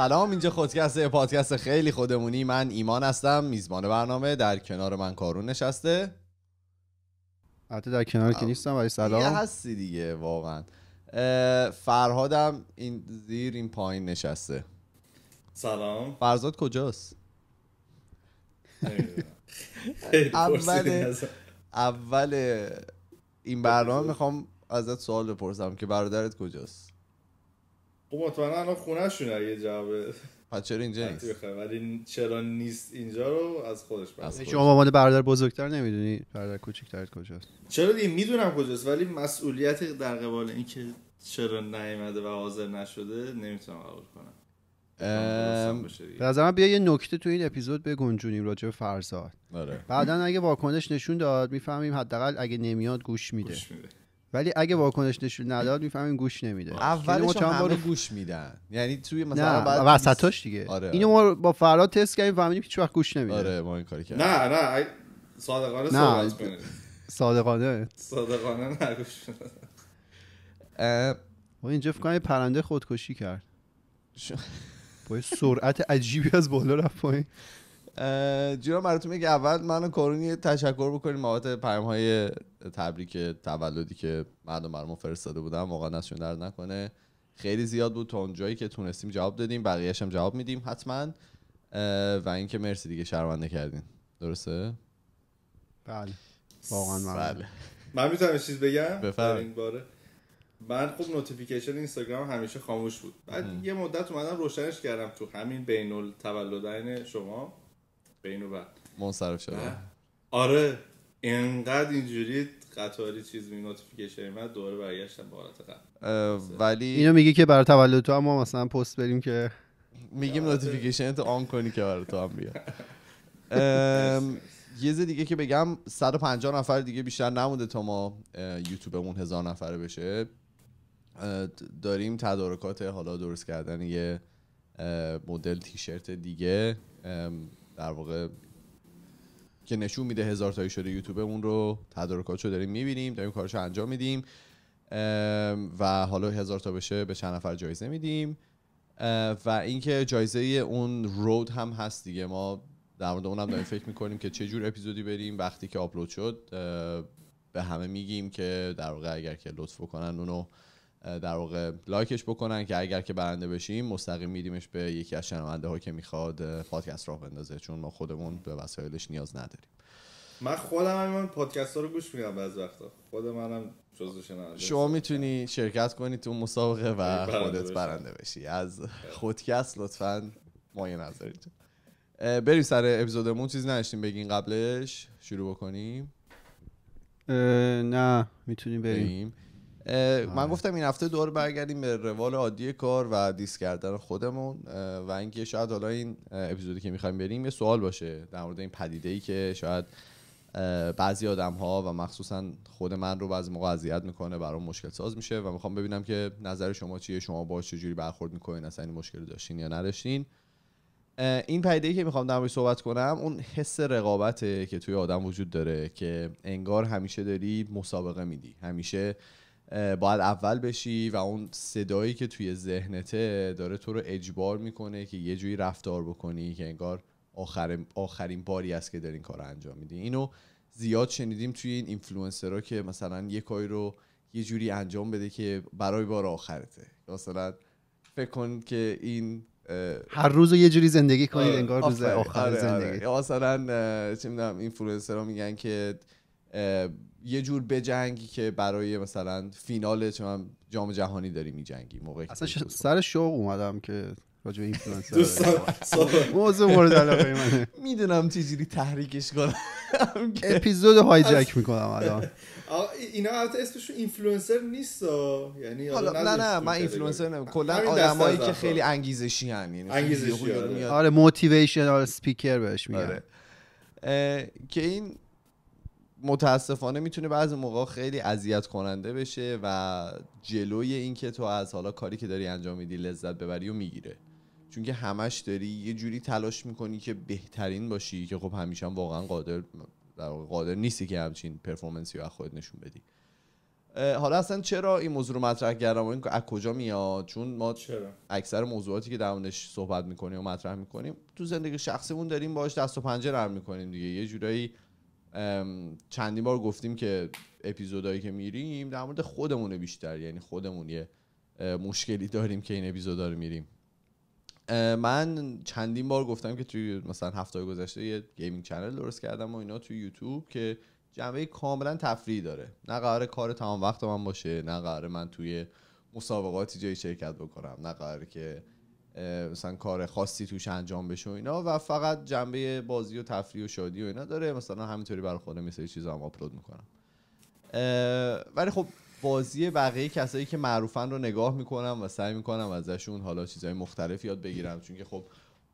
سلام اینجا خودکست پادکست خیلی خودمونی من ایمان هستم میزبان برنامه در کنار من کارون نشسته حتی در کنار که نیستم ولی سلام یه هستی دیگه واقعا فرهادم این زیر این پایین نشسته سلام فرزاد کجاست اول اول این برنامه میخوام ازت سوال بپرسم که برادرت کجاست خب مطمئنا خونه شونه یه جوابه پس چرا اینجا نیست ولی چرا نیست اینجا رو از خودش بس شما به برادر بزرگتر نمیدونی برادر کوچیکتر کجاست چرا دیگه میدونم کجاست ولی مسئولیت در قبال اینکه چرا نیامده و حاضر نشده نمیتونم قبول کنم خب، به نظرم بیا یه نکته تو این اپیزود بگنجونیم راجع به فرزاد آره. بعدا اگه واکنش نشون داد میفهمیم حداقل اگه نمیاد گوش میده. ولی اگه واکنش نشون نداد میفهمیم گوش نمیده اولش هم یعنی همه گوش میدن یعنی توی مثلا وسطاش دیگه آره. اینو ما با فراد تست کردیم فهمیدیم هیچ وقت گوش نمیده آره ما این کاری کردیم نه نه صادقانه صحبت کنید صادقانه صادقانه نه گوش و اینجا فکر پرنده خودکشی کرد با سرعت عجیبی از بالا رفت پایین جیرا براتون میگه اول من و کارونی تشکر بکنیم بابت پیام های تبریک تولدی که مردم برامون فرستاده بودن واقعا نشون درد نکنه خیلی زیاد بود تا اونجایی که تونستیم جواب دادیم بقیهش هم جواب میدیم حتما و اینکه مرسی دیگه شرمنده کردین درسته بله واقعا بله من میتونم چیز بگم بفرم. این باره من خوب نوتیفیکیشن اینستاگرام همیشه خاموش بود بعد یه مدت اومدم روشنش کردم تو همین بین تولدین شما به و بعد منصرف شده آره اینقدر اینجوری قطاری چیز می نوتیفیکیشن من دوباره برگشتم به حالت قبل ولی اینو میگه که برای تولد تو ما مثلا پست بریم که میگیم نوتیفیکیشن آره. تو آن کنی که برای تو هم بیاد یه دیگه که بگم 150 نفر دیگه بیشتر نمونده تا ما یوتیوبمون هزار نفره بشه داریم تدارکات حالا درست کردن یه مدل تیشرت دیگه در واقع که نشون میده هزار تایی شده اون رو تدارکات رو داریم میبینیم داریم کارش انجام میدیم و حالا هزار تا بشه به چند نفر جایزه میدیم و اینکه جایزه اون رود هم هست دیگه ما در مورد اونم داریم فکر میکنیم که چه جور اپیزودی بریم وقتی که آپلود شد به همه میگیم که در واقع اگر که لطف کنن اونو در واقع لایکش بکنن که اگر که برنده بشیم مستقیم میدیمش به یکی از شنونده ها که میخواد پادکست راه بندازه چون ما خودمون به وسایلش نیاز نداریم من خودم هم پادکست ها رو گوش میدم بعض وقتا خود منم شما میتونی شرکت کنی تو مسابقه و خودت برنده بشی از خودکست لطفا مایه نذارید بریم سر اپیزودمون چیز نداشتیم بگین قبلش شروع بکنیم نه میتونیم بریم. من آره. گفتم این هفته دور برگردیم به روال عادی کار و دیس کردن خودمون و اینکه شاید حالا این اپیزودی که میخوایم بریم یه سوال باشه در مورد این پدیده ای که شاید بعضی آدم ها و مخصوصا خود من رو بعضی موقع اذیت میکنه برام مشکل ساز میشه و میخوام ببینم که نظر شما چیه شما با چجوری برخورد میکنین اصلا این مشکل داشتین یا نداشتین این پدیده ای که میخوام در صحبت کنم اون حس رقابته که توی آدم وجود داره که انگار همیشه داری مسابقه میدی همیشه باید اول بشی و اون صدایی که توی ذهنته داره تو رو اجبار میکنه که یه جوری رفتار بکنی که انگار آخر آخرین باری است که دارین این کار انجام میدی اینو زیاد شنیدیم توی این اینفلوئنسرها که مثلا یه کاری رو یه جوری انجام بده که برای بار آخرته مثلا فکر کن که این هر روز یه جوری زندگی کنید آره، انگار روز آخر آره، آره. زندگی مثلا چه میدونم اینفلوئنسرها میگن که یه جور جنگی که برای مثلا فینال جام جهانی داری می جنگی موقع اصلا سر شوق اومدم که راجع اینفلوئنسر موضوع مورد علاقه منه میدونم چجوری تحریکش کنم اپیزود هایجک میکنم الان اینا حتی اسمشون اینفلوئنسر نیست یعنی حالا نه نه من اینفلوئنسر نه کلا آدمایی که خب. خیلی انگیزشی ان یعنی انگیزشی آره موتیویشنال اسپیکر بهش میگن آره. که این متاسفانه میتونه بعضی موقع خیلی اذیت کننده بشه و جلوی اینکه تو از حالا کاری که داری انجام میدی لذت ببری و میگیره چون که همش داری یه جوری تلاش میکنی که بهترین باشی که خب همیشه هم واقعا قادر قادر نیستی که همچین پرفورمنسی رو از خودت نشون بدی حالا اصلا چرا این موضوع رو مطرح کردم و از کجا میاد چون ما اکثر موضوعاتی که موردش صحبت میکنیم و مطرح میکنیم تو زندگی شخصیمون داریم باش دست و پنجه نرم میکنیم دیگه یه جورایی چندین بار گفتیم که اپیزودایی که میریم در مورد خودمون بیشتر یعنی خودمون یه مشکلی داریم که این اپیزودا رو میریم من چندین بار گفتم که توی مثلا هفته گذشته یه گیمینگ چنل درست کردم و اینا توی یوتیوب که جنبه کاملا تفریحی داره نه قرار کار تمام وقت من باشه نه قرار من توی مسابقاتی جایی شرکت بکنم نه قرار که مثلا کار خاصی توش انجام بشه و اینا و فقط جنبه بازی و تفریح و شادی و اینا داره مثلا همینطوری برای خودم یه سری چیزا هم آپلود میکنم ولی خب بازی بقیه کسایی که معروفن رو نگاه میکنم و سعی میکنم ازشون حالا چیزهای مختلف یاد بگیرم چون که خب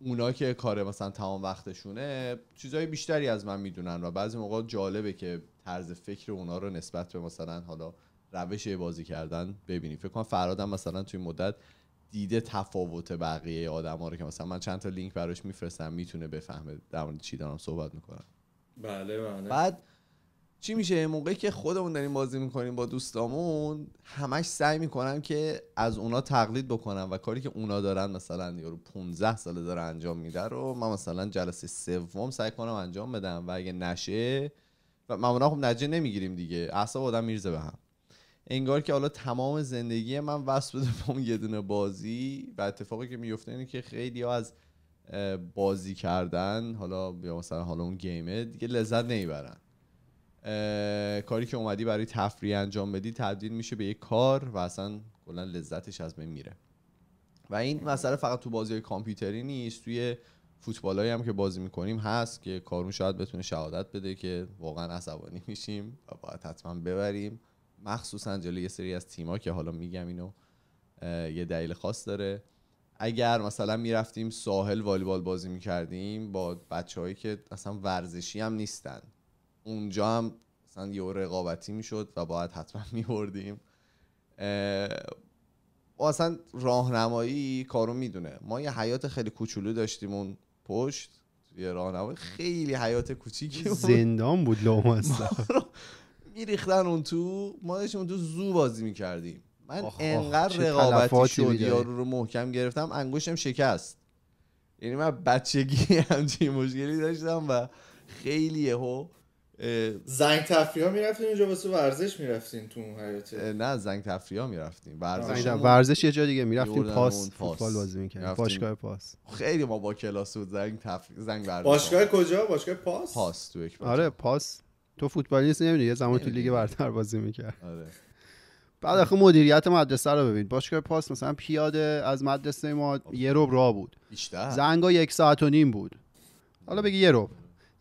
اونا که کار مثلا تمام وقتشونه چیزهای بیشتری از من میدونن و بعضی موقع جالبه که طرز فکر اونا رو نسبت به مثلا حالا روش بازی کردن ببینیم فکر کنم فرادم مثلا توی مدت دیده تفاوت بقیه ها رو که مثلا من چند تا لینک براش میفرستم میتونه بفهمه در مورد چی دارم صحبت میکنم بله بله بعد چی میشه موقعی که خودمون داریم بازی میکنیم با دوستامون همش سعی میکنم که از اونا تقلید بکنم و کاری که اونا دارن مثلا یارو 15 ساله داره انجام میده رو من مثلا جلسه سوم سعی کنم انجام بدم و اگه نشه و معمولا خب نجه نمیگیریم دیگه اعصاب آدم میرزه به هم انگار که حالا تمام زندگی من وصل بده به اون یه دونه بازی و اتفاقی که میفته اینه که خیلی ها از بازی کردن حالا یا مثلا حالا اون گیمه دیگه لذت نمیبرن کاری که اومدی برای تفریح انجام بدی تبدیل میشه به یک کار و اصلا کلا لذتش از بین میره و این مسئله فقط تو بازی کامپیوتری نیست توی فوتبال هم که بازی میکنیم هست که کارون شاید بتونه شهادت بده که واقعا عصبانی میشیم و باید حتما ببریم مخصوصا جلوی یه سری از تیما که حالا میگم اینو یه دلیل خاص داره اگر مثلا میرفتیم ساحل والیبال بازی میکردیم با بچههایی که اصلا ورزشی هم نیستن اونجا هم مثلا یه رقابتی میشد و باید حتما میبردیم و اصلا راهنمایی کارو میدونه ما یه حیات خیلی کوچولو داشتیم اون پشت یه راهنمایی خیلی حیات کوچیکی زندان بود لامصب میریختن اون تو ما داشتیم اون تو زو بازی میکردیم من انقدر رقابتی شد یارو رو محکم گرفتم انگشتم شکست یعنی من بچگی همچین مشکلی داشتم و خیلی هو زنگ تفریه ها میرفتیم اینجا واسه ورزش میرفتیم تو اون نه زنگ تفریه ها میرفتیم ورزش ورزش یه جا دیگه میرفتیم پاس فوتبال بازی باشگاه پاس خیلی ما با کلاس بود زنگ تفریه زنگ ورزش باشگاه کجا باشگاه پاس پاس تو یک آره پاس تو فوتبالیست نمیدونی یه زمان تو لیگ برتر بازی میکرد آره. بعد آخه مدیریت مدرسه رو ببین باشگاه پاس مثلا پیاده از مدرسه ما یه روب را بود بیشتر زنگا یک ساعت و نیم بود حالا بگی یه روب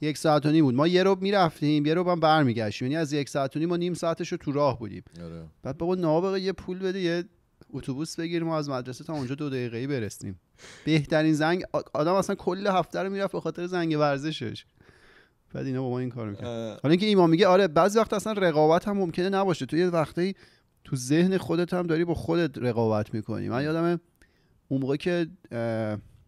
یک ساعت و نیم بود ما یه روب میرفتیم یه روب هم برمیگشتیم یعنی از یک ساعت و نیم ما نیم ساعتش رو تو راه بودیم آره. بعد بابا نابغه یه پول بده یه اتوبوس بگیر ما از مدرسه تا اونجا دو ای برسیم بهترین زنگ آدم اصلا کل هفته رو میرفت به خاطر زنگ ورزشش بعد اینا با ما این کار میکنن حالا اینکه ایمان میگه آره بعضی وقت اصلا رقابت هم ممکنه نباشه تو یه وقتی تو ذهن خودت هم داری با خودت رقابت میکنی من یادم اون موقع که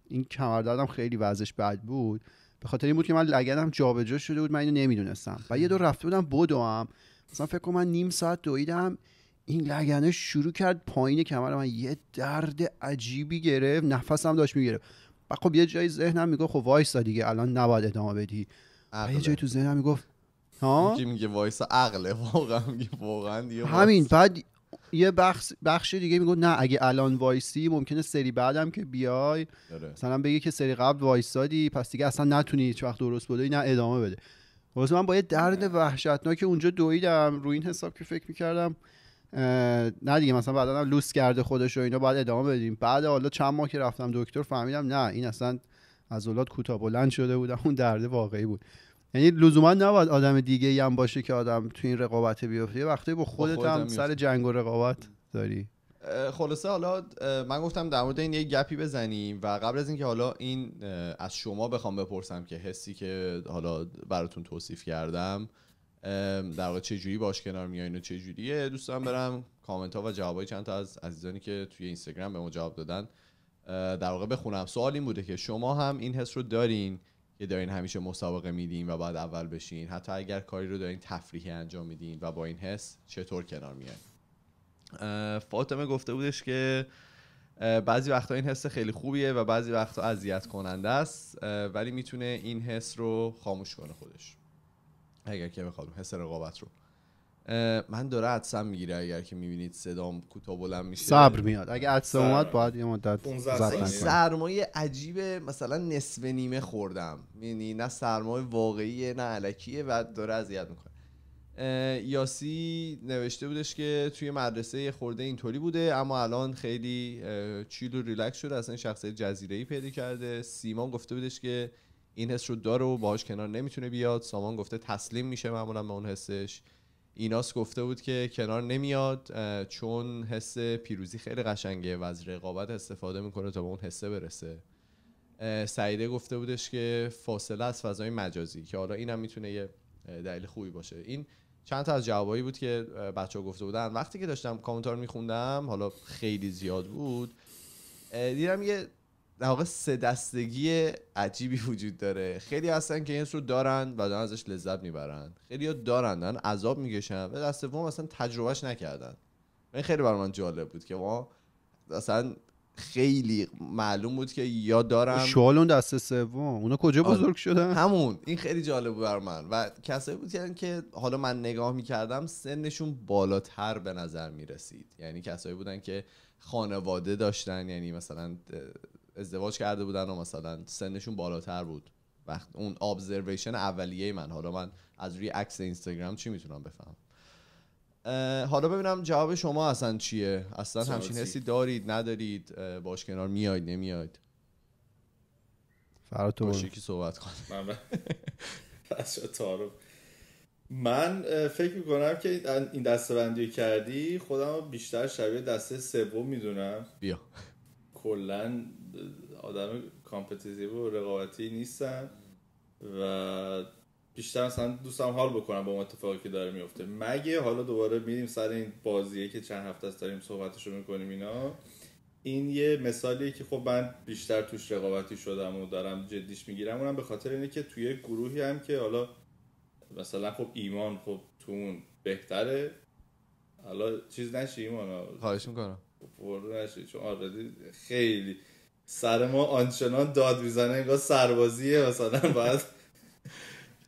این دادم خیلی وضعش بد بود به خاطر این بود که من لگدم جابجا شده بود من اینو نمیدونستم و یه دو رفته بودم بدوم مثلا فکر کنم من نیم ساعت دویدم این لگنه شروع کرد پایین کمر من یه درد عجیبی گرفت نفسم داشت میگرفت و خب یه جایی ذهنم میگه خب وایسا دیگه الان نباید ادامه بدی یه جایی تو ذهنم میگفت ها میگه وایس عقله واقعا میگه واقعا دیگه همین بعد یه بخش بخش دیگه میگه نه اگه الان وایسی ممکنه سری بعدم که بیای آره. مثلا بگی که سری قبل وایسادی پس دیگه اصلا نتونی هیچ وقت درست بدی نه ادامه بده واسه من با یه درد آره. وحشتناک اونجا دویدم روی این حساب که فکر میکردم نه دیگه مثلا بعدا لوس کرده خودش رو اینا باید ادامه بدیم بعد حالا چند ماه که رفتم دکتر فهمیدم نه این اصلا عضلات کوتاه بلند شده بود، اون درده واقعی بود یعنی لزوما نباید آدم دیگه ای هم باشه که آدم تو این رقابت بیفته وقتی با خودت, هم سر جنگ و رقابت داری خلاصه حالا من گفتم در مورد این یه گپی بزنیم و قبل از اینکه حالا این از شما بخوام بپرسم که حسی که حالا براتون توصیف کردم در واقع چه جوری باش کنار میایین و چه جوریه برم کامنت ها و جوابای چند تا از عزیزانی که توی اینستاگرام به ما جواب دادن در واقع بخونم سوال این بوده که شما هم این حس رو دارین که دارین همیشه مسابقه میدین و بعد اول بشین حتی اگر کاری رو دارین تفریحی انجام میدین و با این حس چطور کنار میاد؟ فاطمه گفته بودش که بعضی وقتا این حس خیلی خوبیه و بعضی وقتا اذیت کننده است ولی میتونه این حس رو خاموش کنه خودش اگر که بخوام حس رقابت رو من داره عدسم میگیره اگر که میبینید صدام کوتاه بلند میشه صبر میاد اگه عدسم اومد باید یه مدت سرمایه عجیبه مثلا نصف نیمه خوردم یعنی نه سرمایه واقعیه نه علکیه و داره اذیت میکنه یاسی نوشته بودش که توی مدرسه خورده اینطوری بوده اما الان خیلی چیل و ریلکس شده اصلا شخصیت ای پیدا کرده سیمان گفته بودش که این حس رو داره و باهاش کنار نمیتونه بیاد سامان گفته تسلیم میشه معمولا به اون حسش ایناس گفته بود که کنار نمیاد چون حس پیروزی خیلی قشنگه و از رقابت استفاده میکنه تا به اون حسه برسه سعیده گفته بودش که فاصله از فضای مجازی که حالا اینم میتونه یه دلیل خوبی باشه این چند تا از جوابایی بود که بچه ها گفته بودن وقتی که داشتم کامنتار میخوندم حالا خیلی زیاد بود دیدم یه در واقع سه دستگی عجیبی وجود داره خیلی هستن که این رو دارن و ازش لذت میبرن خیلی ها دارن دارن عذاب میگشن و دست سوم اصلا تجربهش نکردن این خیلی بر من جالب بود که ما اصلا خیلی معلوم بود که یا دارم شوال اون دست سوم اونا کجا آره. بزرگ شدن همون این خیلی جالب بود بر من و کسایی بود یعنی که حالا من نگاه میکردم سنشون بالاتر به نظر میرسید یعنی کسایی بودن که خانواده داشتن یعنی مثلا ازدواج کرده بودن و مثلا سنشون بالاتر بود وقت اون ابزرویشن اولیه من حالا من از روی عکس اینستاگرام چی میتونم بفهمم حالا ببینم جواب شما اصلا چیه اصلا همچین حسی دارید ندارید باش کنار میاید نمیاید فرات تو که صحبت کن من من فکر میکنم که این دسته بندی کردی خودم بیشتر شبیه دسته سوم میدونم بیا کلا آدم کامپتیتیو و رقابتی نیستن و بیشتر اصلا دوستم حال بکنم با اون اتفاقی که داره میفته مگه حالا دوباره میریم سر این بازیه که چند هفته است داریم صحبتشو میکنیم اینا این یه مثالیه که خب من بیشتر توش رقابتی شدم و دارم جدیش میگیرم اونم به خاطر اینه که توی گروهی هم که حالا مثلا خب ایمان خب تو اون بهتره حالا چیز نشی ایمان خواهش میکنم خب، نشی چون خیلی سر ما آنچنان داد میزنه انگار سربازیه مثلا بعد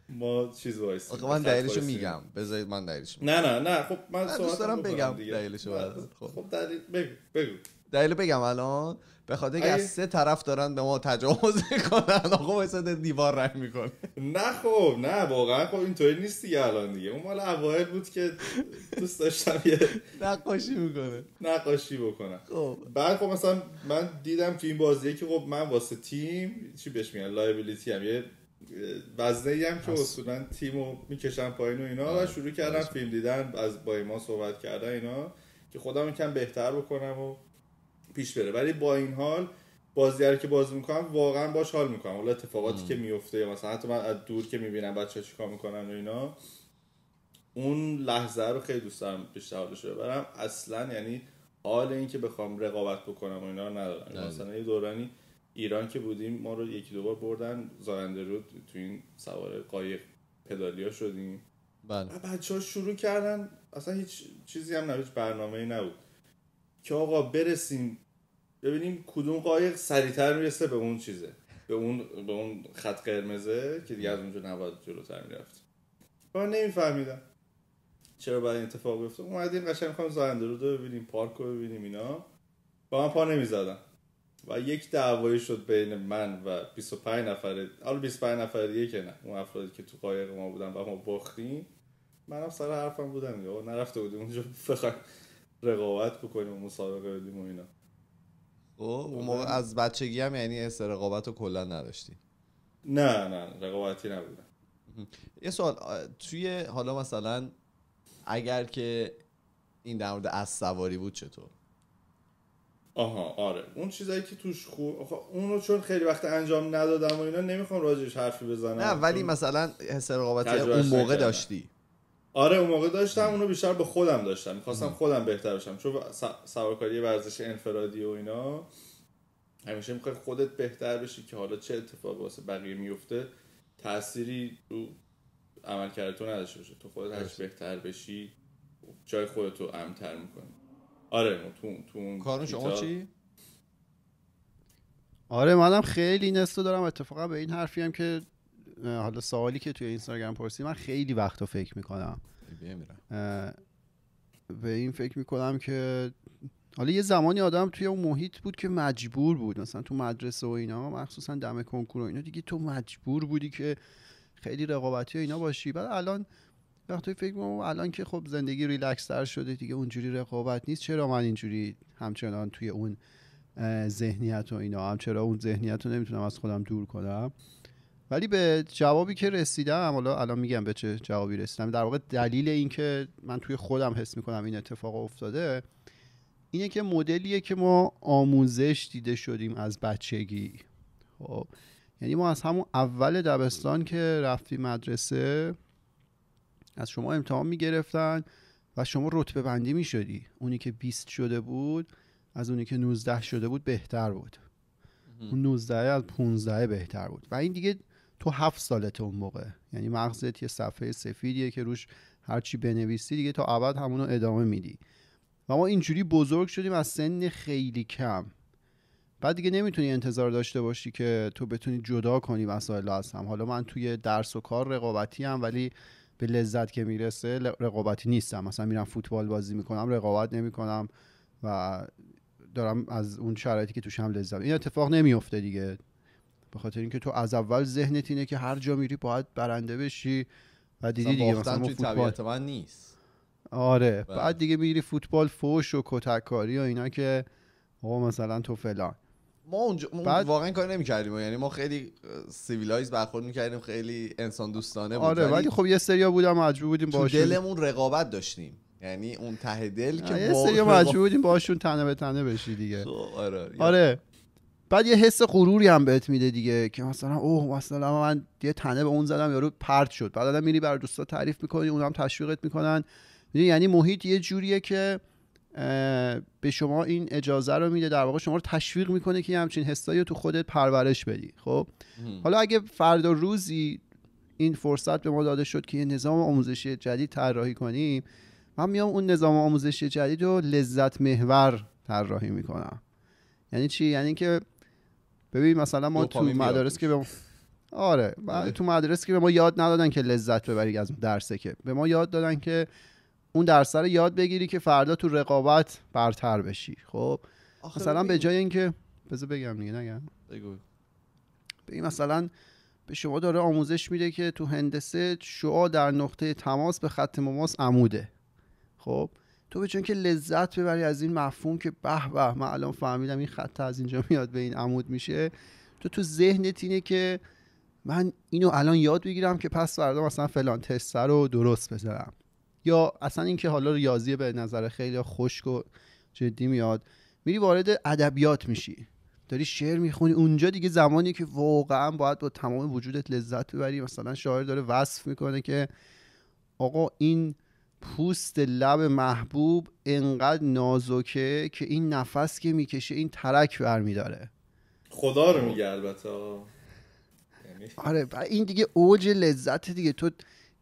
ما چیز وایس آقا من دلیلشو میگم بذارید من دلیلش نه نه نه خب من, من دوست دارم بگم دلیلشو خب. خب دلیل بگو بگو دلیل بگم الان به خاطر اینکه از سه طرف دارن به ما تجاوز میکنن آقا واسه دیوار رنگ میکنه نه خب نه واقعا خب اینطوری نیست دیگه الان دیگه اون مال اوایل بود که دوست داشتم یه نقاشی میکنه نقاشی بکنم خب بعد خب مثلا من دیدم که این بازیه که خب من واسه تیم چی بهش میگن لایبیلیتی هم یه وزنه هم که اصولا تیمو میکشن پایین و اینا و آره. شروع کردم فیلم دیدن از با ما صحبت کردن اینا که خودم کم بهتر بکنم و پیش بره ولی با این حال بازی که باز میکنم واقعا باش حال میکنم حالا اتفاقاتی که میفته مثلا حتی من از دور که میبینم بچه چیکار میکنن و اینا اون لحظه رو خیلی دوست دارم بیشتر حالش ببرم اصلا یعنی حال این که بخوام رقابت بکنم و اینا ندارم یعنی بله. مثلا یه دورانی ایران که بودیم ما رو یکی دو بار بردن زاینده رود تو این سوار قایق پدالیا شدیم بله بچه شروع کردن اصلا هیچ چیزی هم نبود برنامه ای نبود که آقا برسیم ببینیم کدوم قایق سریعتر میرسه به اون چیزه به اون به اون خط قرمزه که دیگه از اونجا نباید جلوتر میرفت من نمیفهمیدم چرا بعد این اتفاق بیفته اومدیم قشنگ میخوام زاینده رو ببینیم پارک رو ببینیم اینا با من پا نمیزدم و یک دعوایی شد بین من و 25 نفره حالا 25 نفر دیگه که نه اون افرادی که تو قایق ما بودن و ما باختیم منم سر حرفم بودم یا نرفته بودیم اونجا بخوام رقابت بکنیم و مسابقه بدیم و اینا خب، اون موقع از بچگی هم یعنی حس رقابت رو کلا نداشتی نه نه رقابتی نبودم یه سوال توی حالا مثلا اگر که این در مورد از سواری بود چطور آها آره اون چیزایی که توش خوب خب، اونو چون خیلی وقت انجام ندادم و اینا نمیخوام راجبش حرفی بزنم نه ولی مثلا حس رقابتی اون موقع داشتی آره اون موقع داشتم اونو بیشتر به خودم داشتم میخواستم خودم بهتر بشم چون سوارکاری ورزش انفرادی و اینا همیشه میخوای خودت بهتر بشی که حالا چه اتفاق واسه بقیه میفته تأثیری رو عمل کرده تو نداشته باشه تو خودت هرچی بهتر بشی جای خودتو امتر میکنی آره تو تو کارون شما چی؟ آره منم خیلی نستو دارم اتفاقا به این حرفی هم که حالا سوالی که توی اینستاگرام پرسی من خیلی وقتا فکر میکنم به این فکر میکنم که حالا یه زمانی آدم توی اون محیط بود که مجبور بود مثلا تو مدرسه و اینا مخصوصا دم کنکور و اینا دیگه تو مجبور بودی که خیلی رقابتی و اینا باشی بعد الان وقتی فکر میکنم الان که خب زندگی ریلکس تر شده دیگه اونجوری رقابت نیست چرا من اینجوری همچنان توی اون ذهنیت و اینا هم چرا اون ذهنیت رو نمیتونم از خودم دور کنم ولی به جوابی که رسیدم حالا الان میگم به چه جوابی رسیدم در واقع دلیل اینکه من توی خودم حس میکنم این اتفاق افتاده اینه که مدلیه که ما آموزش دیده شدیم از بچگی خب یعنی ما از همون اول دبستان که رفتیم مدرسه از شما امتحان میگرفتن و شما رتبه بندی میشدی اونی که 20 شده بود از اونی که 19 شده بود بهتر بود اون 19 از 15 بهتر بود و این دیگه تو هفت سالت اون موقع یعنی مغزت یه صفحه سفیدیه که روش هرچی بنویسی دیگه تا ابد همونو ادامه میدی و ما اینجوری بزرگ شدیم از سن خیلی کم بعد دیگه نمیتونی انتظار داشته باشی که تو بتونی جدا کنی مسائل از هم حالا من توی درس و کار رقابتی هم ولی به لذت که میرسه رقابتی نیستم مثلا میرم فوتبال بازی میکنم رقابت نمیکنم و دارم از اون شرایطی که توش هم لذت این اتفاق نمیفته دیگه به خاطر اینکه تو از اول ذهنت اینه که هر جا میری باید برنده بشی و دیدی دیگه مثلا فوتبال من نیست آره بله. بعد دیگه میری فوتبال فوش و کتککاری و اینا که آقا مثلا تو فلان ما اونجا بعد... واقعا کار نمیکردیم یعنی ما خیلی سیویلایز برخورد میکردیم خیلی انسان دوستانه بود آره ولی خب یه سریا بودم مجبور بودیم باشون دلمون رقابت داشتیم یعنی اون ته دل که یه سری مجبور بودیم باشون تنه به تنه بشی دیگه خب، آره آره بعد یه حس غروری هم بهت میده دیگه که مثلا اوه مثلا من یه تنه به اون زدم یارو پرت شد بعد الان میری برای دوستا تعریف میکنی اونم تشویقت میکنن یعنی محیط یه جوریه که به شما این اجازه رو میده در واقع شما رو تشویق میکنه که همچین حسایی رو تو خودت پرورش بدی خب حالا اگه فردا روزی این فرصت به ما داده شد که یه نظام آموزشی جدید طراحی کنیم من میام اون نظام آموزشی جدید رو لذت محور طراحی میکنم یعنی چی یعنی که ببین مثلا ما تو مدارس که به ما... آره بله. تو مدرسه که به ما یاد ندادن که لذت ببری از درسه که به ما یاد دادن که اون درس رو یاد بگیری که فردا تو رقابت برتر بشی خب مثلا به جای اینکه بذار بگم دیگه نگم بگو ببین مثلا به شما داره آموزش میده که تو هندسه شعا در نقطه تماس به خط مماس عموده خب تو چون که لذت ببری از این مفهوم که به به من الان فهمیدم این خط از اینجا میاد به این عمود میشه تو تو ذهنت اینه که من اینو الان یاد بگیرم که پس فردا مثلا فلان تست رو درست بزنم یا اصلا اینکه حالا ریاضی به نظر خیلی خشک و جدی میاد میری وارد ادبیات میشی داری شعر میخونی اونجا دیگه زمانی که واقعا باید با تمام وجودت لذت ببری مثلا شاعر داره وصف میکنه که آقا این پوست لب محبوب انقدر نازکه که این نفس که میکشه این ترک برمیداره خدا رو میگه البته یعنی آره این دیگه اوج لذت دیگه تو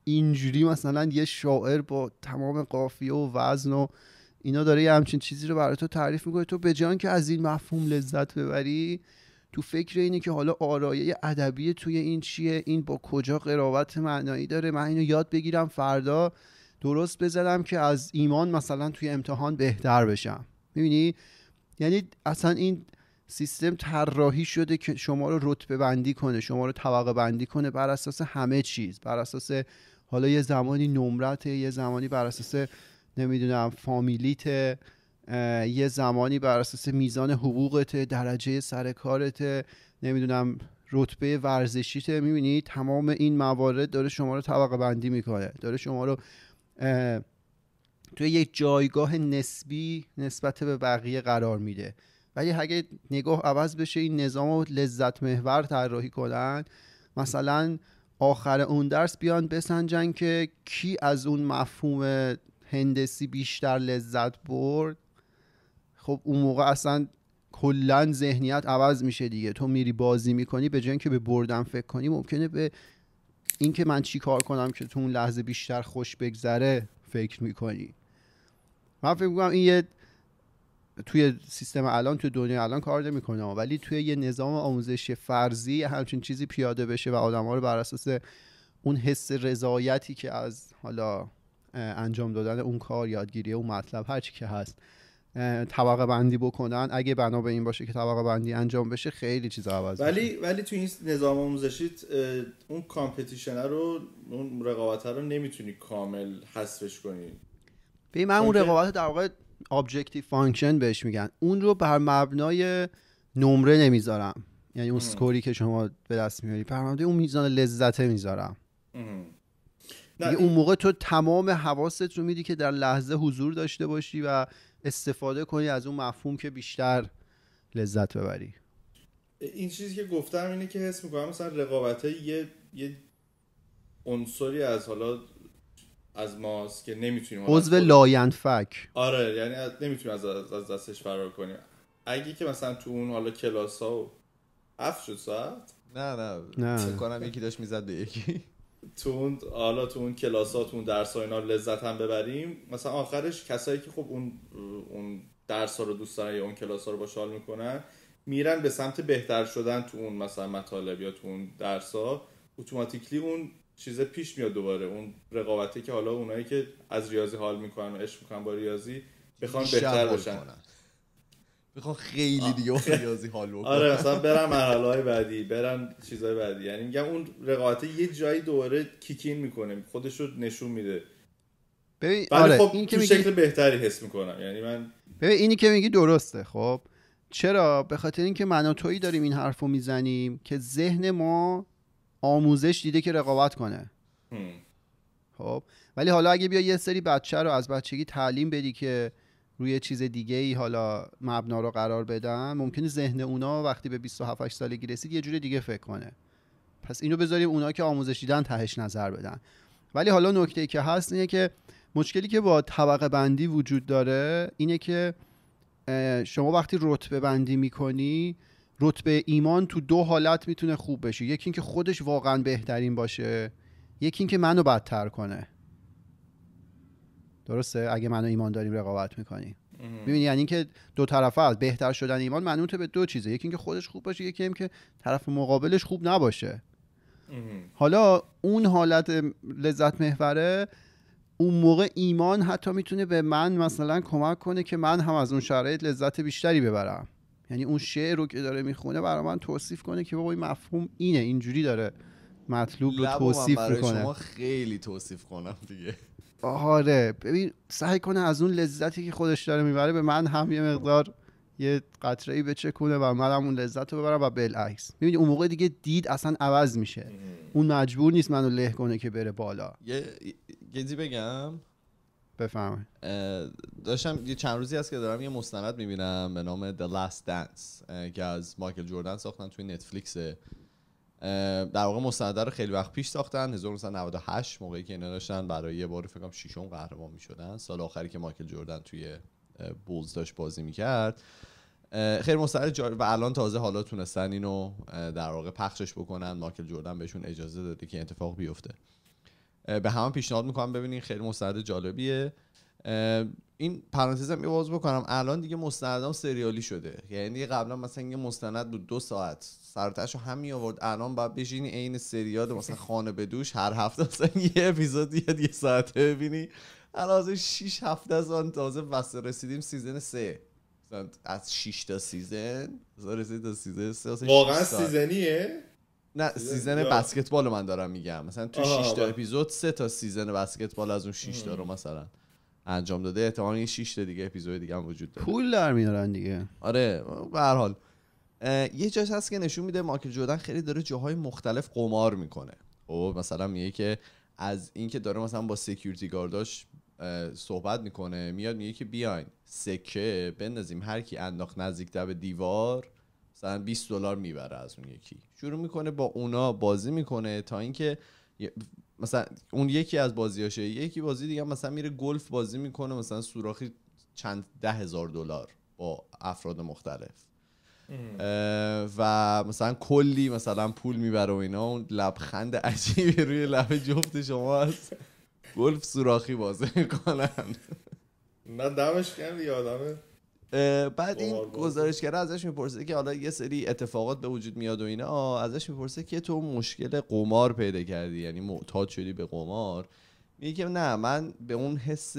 اینجوری مثلا یه شاعر با تمام قافیه و وزن و اینا داره یه همچین چیزی رو برای تو تعریف میکنه تو به جان که از این مفهوم لذت ببری تو فکر اینه که حالا آرایه ادبی توی این چیه این با کجا قرابت معنایی داره من اینو یاد بگیرم فردا درست بزنم که از ایمان مثلا توی امتحان بهتر بشم میبینی یعنی اصلا این سیستم طراحی شده که شما رو رتبه بندی کنه شما رو طبقه بندی کنه بر اساس همه چیز بر اساس حالا یه زمانی نمرت یه زمانی بر اساس نمیدونم فامیلیت یه زمانی بر اساس میزان حقوقت درجه سر نمیدونم رتبه ورزشیته میبینی تمام این موارد داره شما رو طبقه بندی میکنه داره شما رو توی یک جایگاه نسبی نسبت به بقیه قرار میده ولی اگه نگاه عوض بشه این نظام رو لذت محور طراحی کنن مثلا آخر اون درس بیان بسنجن که کی از اون مفهوم هندسی بیشتر لذت برد خب اون موقع اصلا کلا ذهنیت عوض میشه دیگه تو میری بازی میکنی به جای که به بردن فکر کنی ممکنه به اینکه من چی کار کنم که تو اون لحظه بیشتر خوش بگذره فکر میکنی من فکر میکنم این یه توی سیستم الان توی دنیا الان کار نمیکنه ولی توی یه نظام آموزشی فرضی همچین چیزی پیاده بشه و آدمها رو بر اساس اون حس رضایتی که از حالا انجام دادن اون کار یادگیری اون مطلب هر چی که هست طبقه بندی بکنن اگه بنا به این باشه که طبقه بندی انجام بشه خیلی چیز عوض ولی ولی تو این نظام آموزشی اون کامپتیشن رو اون رقابت رو نمیتونی کامل حذفش کنی به من اون رقابت در واقع ابجکتیو فانکشن بهش میگن اون رو بر مبنای نمره نمیذارم یعنی اون سکوری که شما به دست میاری مبنای اون میزان لذته میذارم اون موقع تو تمام حواست رو میدی که در لحظه حضور داشته باشی و استفاده کنی از اون مفهوم که بیشتر لذت ببری این چیزی که گفتم اینه که حس میکنم مثلا رقابت یه یه عنصری از حالا از ماست که نمیتونیم عضو فک آره یعنی نمیتونیم از, از دستش فرار کنیم اگه که مثلا تو اون حالا کلاس ها و هفت شد ساعت نه نه نه کنم یکی داشت میزد یکی تو اون حالا تو اون کلاسات اون درس ها اینا لذت هم ببریم مثلا آخرش کسایی که خب اون اون درس ها رو دوست دارن یا اون کلاس ها رو باحال میکنن میرن به سمت بهتر شدن تو اون مثلا مطالب یا تو اون درس ها اتوماتیکلی اون چیزه پیش میاد دوباره اون رقابتی که حالا اونایی که از ریاضی حال میکنن و عشق میکنن با ریاضی بخوان بهتر باشن میخوام خیلی دیگه با ریاضی حال بکنم آره مثلا برم مرحله های بعدی برم چیزای بعدی یعنی میگم اون رقابت یه جایی دوره کیکین میکنه خودش رو نشون میده ببین آره خب این که شکل بهتری حس میکنم یعنی من ببین اینی که میگی درسته خب چرا به خاطر اینکه من و داریم این حرفو میزنیم که ذهن ما آموزش دیده که رقابت کنه خب ولی حالا اگه بیا یه سری بچه رو از بچگی تعلیم بدی که روی چیز دیگه ای حالا مبنا رو قرار بدن ممکنه ذهن اونا وقتی به 27 سالگی رسید یه جور دیگه فکر کنه پس اینو بذاریم اونا که آموزش دیدن تهش نظر بدن ولی حالا نکته ای که هست اینه که مشکلی که با طبقه بندی وجود داره اینه که شما وقتی رتبه بندی میکنی رتبه ایمان تو دو حالت میتونه خوب بشه یکی اینکه خودش واقعا بهترین باشه یکی اینکه منو بدتر کنه درسته اگه منو ایمان داریم رقابت میکنیم میبینی یعنی اینکه دو طرفه از بهتر شدن ایمان منوط به دو چیزه یکی اینکه خودش خوب باشه یکی اینکه طرف مقابلش خوب نباشه حالا اون حالت لذت محوره اون موقع ایمان حتی میتونه به من مثلا کمک کنه که من هم از اون شرایط لذت بیشتری ببرم یعنی اون شعر رو که داره میخونه برای من توصیف کنه که بابا این مفهوم اینه اینجوری داره مطلوب رو توصیف میکنه شما خیلی توصیف کنم دیگه آره ببین سعی کنه از اون لذتی که خودش داره میبره به من هم یه مقدار یه قطره ای بچکونه و منم اون لذت رو ببرم و بالعکس میبینی اون موقع دیگه دید اصلا عوض میشه اون مجبور نیست منو له کنه که بره بالا یه بگم بفهم داشتم یه چند روزی هست که دارم یه مستند میبینم به نام The Last Dance که از مایکل جوردن ساختن توی نتفلیکس در واقع مستنده رو خیلی وقت پیش ساختن 1998 موقعی که اینا داشتن برای یه باری فکر کنم قهرمان میشدن سال آخری که مایکل جوردن توی بولز داشت بازی میکرد خیلی مستنده و الان تازه حالا تونستن اینو در واقع پخشش بکنن مایکل جوردن بهشون اجازه داده که اتفاق بیفته به همه پیشنهاد میکنم ببینین خیلی مستنده جالبیه این پرانتزم یه باز بکنم الان دیگه مستندام سریالی شده یعنی قبلا مثلا یه مستند بود دو ساعت سرتش رو هم می آورد الان باید بشینی عین سریال مثلا خانه به دوش هر هفته مثلا یه اپیزود یاد یه ساعته ببینی الان 6 هفته از آن تازه وسط رسیدیم سیزن 3 از 6 تا سیزن رسید تا سیزن 3 واقعا سیزنیه نه سیزن بسکتبال من دارم میگم مثلا تو 6 تا اپیزود 3 تا سیزن بسکتبال از اون 6 تا رو مثلا انجام داده احتمال 6 تا دیگه اپیزود دیگه هم وجود داره پول در میارن دیگه آره به هر حال یه جاش هست که نشون میده مایکل جودن خیلی داره جاهای مختلف قمار میکنه او خب، مثلا میگه که از اینکه داره مثلا با سکیوریتی گارداش صحبت میکنه میاد میگه که بیاین سکه بندازیم هر کی انداخت نزدیکتر به دیوار مثلا 20 دلار میبره از اون یکی شروع میکنه با اونا بازی میکنه تا اینکه مثلا اون یکی از بازیاشه یکی بازی دیگه مثلا میره گلف بازی میکنه مثلا سوراخی چند ده هزار دلار با افراد مختلف و مثلا کلی مثلا پول میبره و اینا اون لبخند عجیبی روی لب جفت شما از گلف سوراخی بازه میکنن نه دمش کرد یادمه بعد این گزارشگر ازش میپرسه که حالا یه سری اتفاقات به وجود میاد و اینا ازش میپرسه که تو مشکل قمار پیدا کردی یعنی معتاد شدی به قمار میگه نه من به اون حس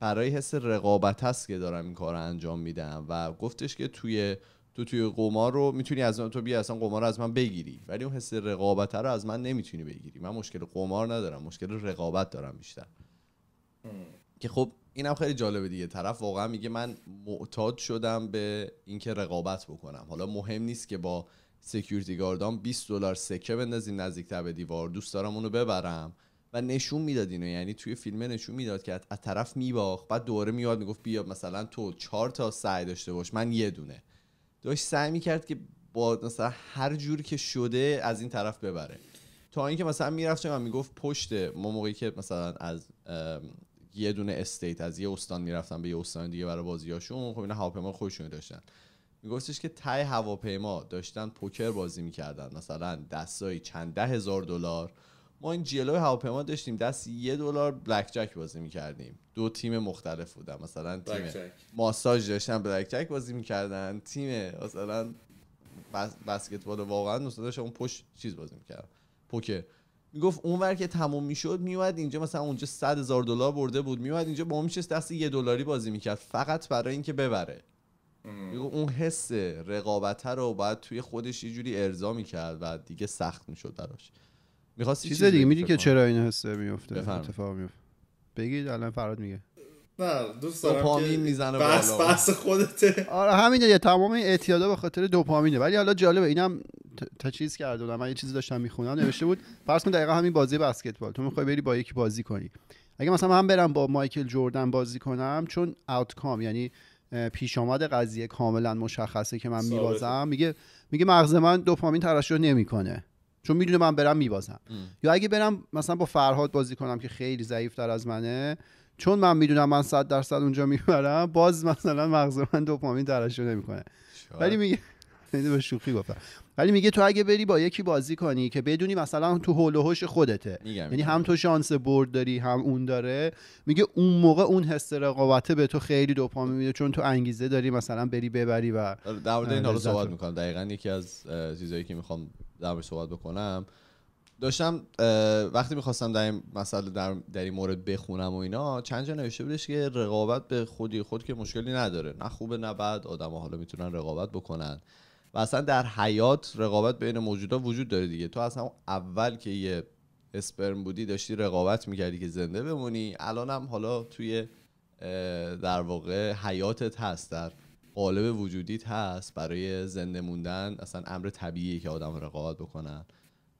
برای حس رقابت هست که دارم این کار رو انجام میدم و گفتش که توی تو توی قمار رو میتونی از تو بیا اصلا قمار رو از من بگیری ولی اون حس رقابت رو از من نمیتونی بگیری من مشکل قمار ندارم مشکل رقابت دارم بیشتر که خب اینم خیلی جالبه دیگه طرف واقعا میگه من معتاد شدم به اینکه رقابت بکنم حالا مهم نیست که با سکیوریتی گاردان 20 دلار سکه بندازیم نزدیکتر به دیوار دوست دارم اونو ببرم و نشون میداد اینو یعنی توی فیلمه نشون میداد که از طرف میباخت بعد دوباره میاد میگفت بیا مثلا تو چهار تا سعی داشته باش من یه دونه داشت سعی میکرد که با مثلا هر جوری که شده از این طرف ببره تا اینکه مثلا میرفت و میگفت پشت ما موقعی که مثلا از یه دونه استیت از یه استان میرفتن به یه استان دیگه برای بازیاشون خب اینا هواپیما خودشون داشتن میگفتش که تای هواپیما داشتن پوکر بازی میکردن مثلا دستایی چند ده هزار دلار ما این جلوی هواپیما داشتیم دست یه دلار بلک جک بازی میکردیم دو تیم مختلف بودن مثلا تیم ماساژ داشتن بلک جک بازی میکردن تیم مثلا بس... بسکتبال واقعا دوست اون پشت چیز بازی میکردن پوکر میگفت اونور که تموم میشد میومد اینجا مثلا اونجا 100 هزار دلار برده بود میومد اینجا با اون دست یه دلاری بازی میکرد فقط برای اینکه ببره اون حس رقابت رو باید توی خودش یه جوری ارضا میکرد و دیگه سخت میشد براش میخواستی چیز, دیگه میدونی که چرا این حسه میفته اتفاق میفته بگید الان فراد میگه نه دوست دارم دوپامین میزنه بس بس خودته آره همین یه تمام این اعتیادا به خاطر دوپامینه ولی حالا جالبه اینم تا چیز کرده بودم من یه چیزی داشتم میخونم نوشته بود فرض کن دقیقا همین بازی بسکتبال تو میخوای بری با یکی بازی کنی اگه مثلا من برم با مایکل جوردن بازی کنم چون آوتکام یعنی پیش آمد قضیه کاملا مشخصه که من میبازم میگه میگه مغز من دوپامین ترشح نمیکنه چون میدونه من برم میبازم یا اگه برم مثلا با فرهاد بازی کنم که خیلی ضعیفتر از منه چون من میدونم من 100 درصد اونجا میبرم باز مثلا مغز من دوپامین ترشح نمیکنه ولی میگه یعنی به شوخی گفتم ولی میگه تو اگه بری با یکی بازی کنی که بدونی مثلا تو هول و خودته یعنی هم تو شانس برد داری هم اون داره میگه اون موقع اون حس رقابته به تو خیلی دوپامین میده چون تو انگیزه داری مثلا بری ببری و آره، در مورد این میکنم دقیقا یکی از چیزایی که میخوام در صحبت بکنم داشتم وقتی میخواستم در این مسئله در, این مورد بخونم و اینا چند جا نوشته بودش که رقابت به خودی خود که مشکلی نداره نه خوبه نه بد آدم حالا میتونن رقابت بکنن و اصلا در حیات رقابت بین موجودا وجود داره دیگه تو اصلا اول که یه اسپرم بودی داشتی رقابت میکردی که زنده بمونی هم حالا توی در واقع حیاتت هست در قالب وجودیت هست برای زنده موندن اصلا امر طبیعیه که آدم رقابت بکنن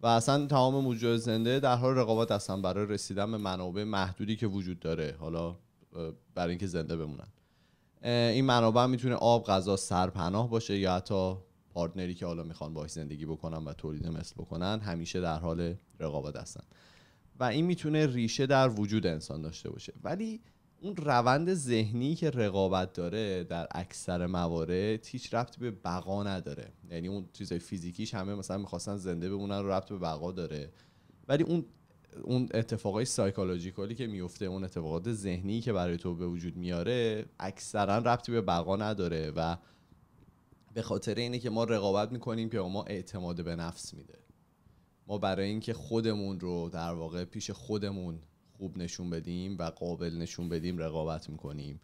و اصلا تمام موجود زنده در حال رقابت هستن برای رسیدن به منابع محدودی که وجود داره حالا برای اینکه زنده بمونن این منابع میتونه آب غذا سرپناه باشه یا حتی پارتنری که حالا میخوان باهاش زندگی بکنن و تولید مثل بکنن همیشه در حال رقابت هستن و این میتونه ریشه در وجود انسان داشته باشه ولی اون روند ذهنی که رقابت داره در اکثر موارد هیچ ربط به بقا نداره یعنی اون چیزای فیزیکیش همه مثلا میخواستن زنده بمونن رو ربط به بقا داره ولی اون اون اتفاقای سایکولوژیکالی که میفته اون اتفاقات ذهنی که برای تو به وجود میاره اکثرا ربط به بقا نداره و به خاطر اینه که ما رقابت میکنیم که ما اعتماد به نفس میده ما برای اینکه خودمون رو در واقع پیش خودمون خوب نشون بدیم و قابل نشون بدیم رقابت میکنیم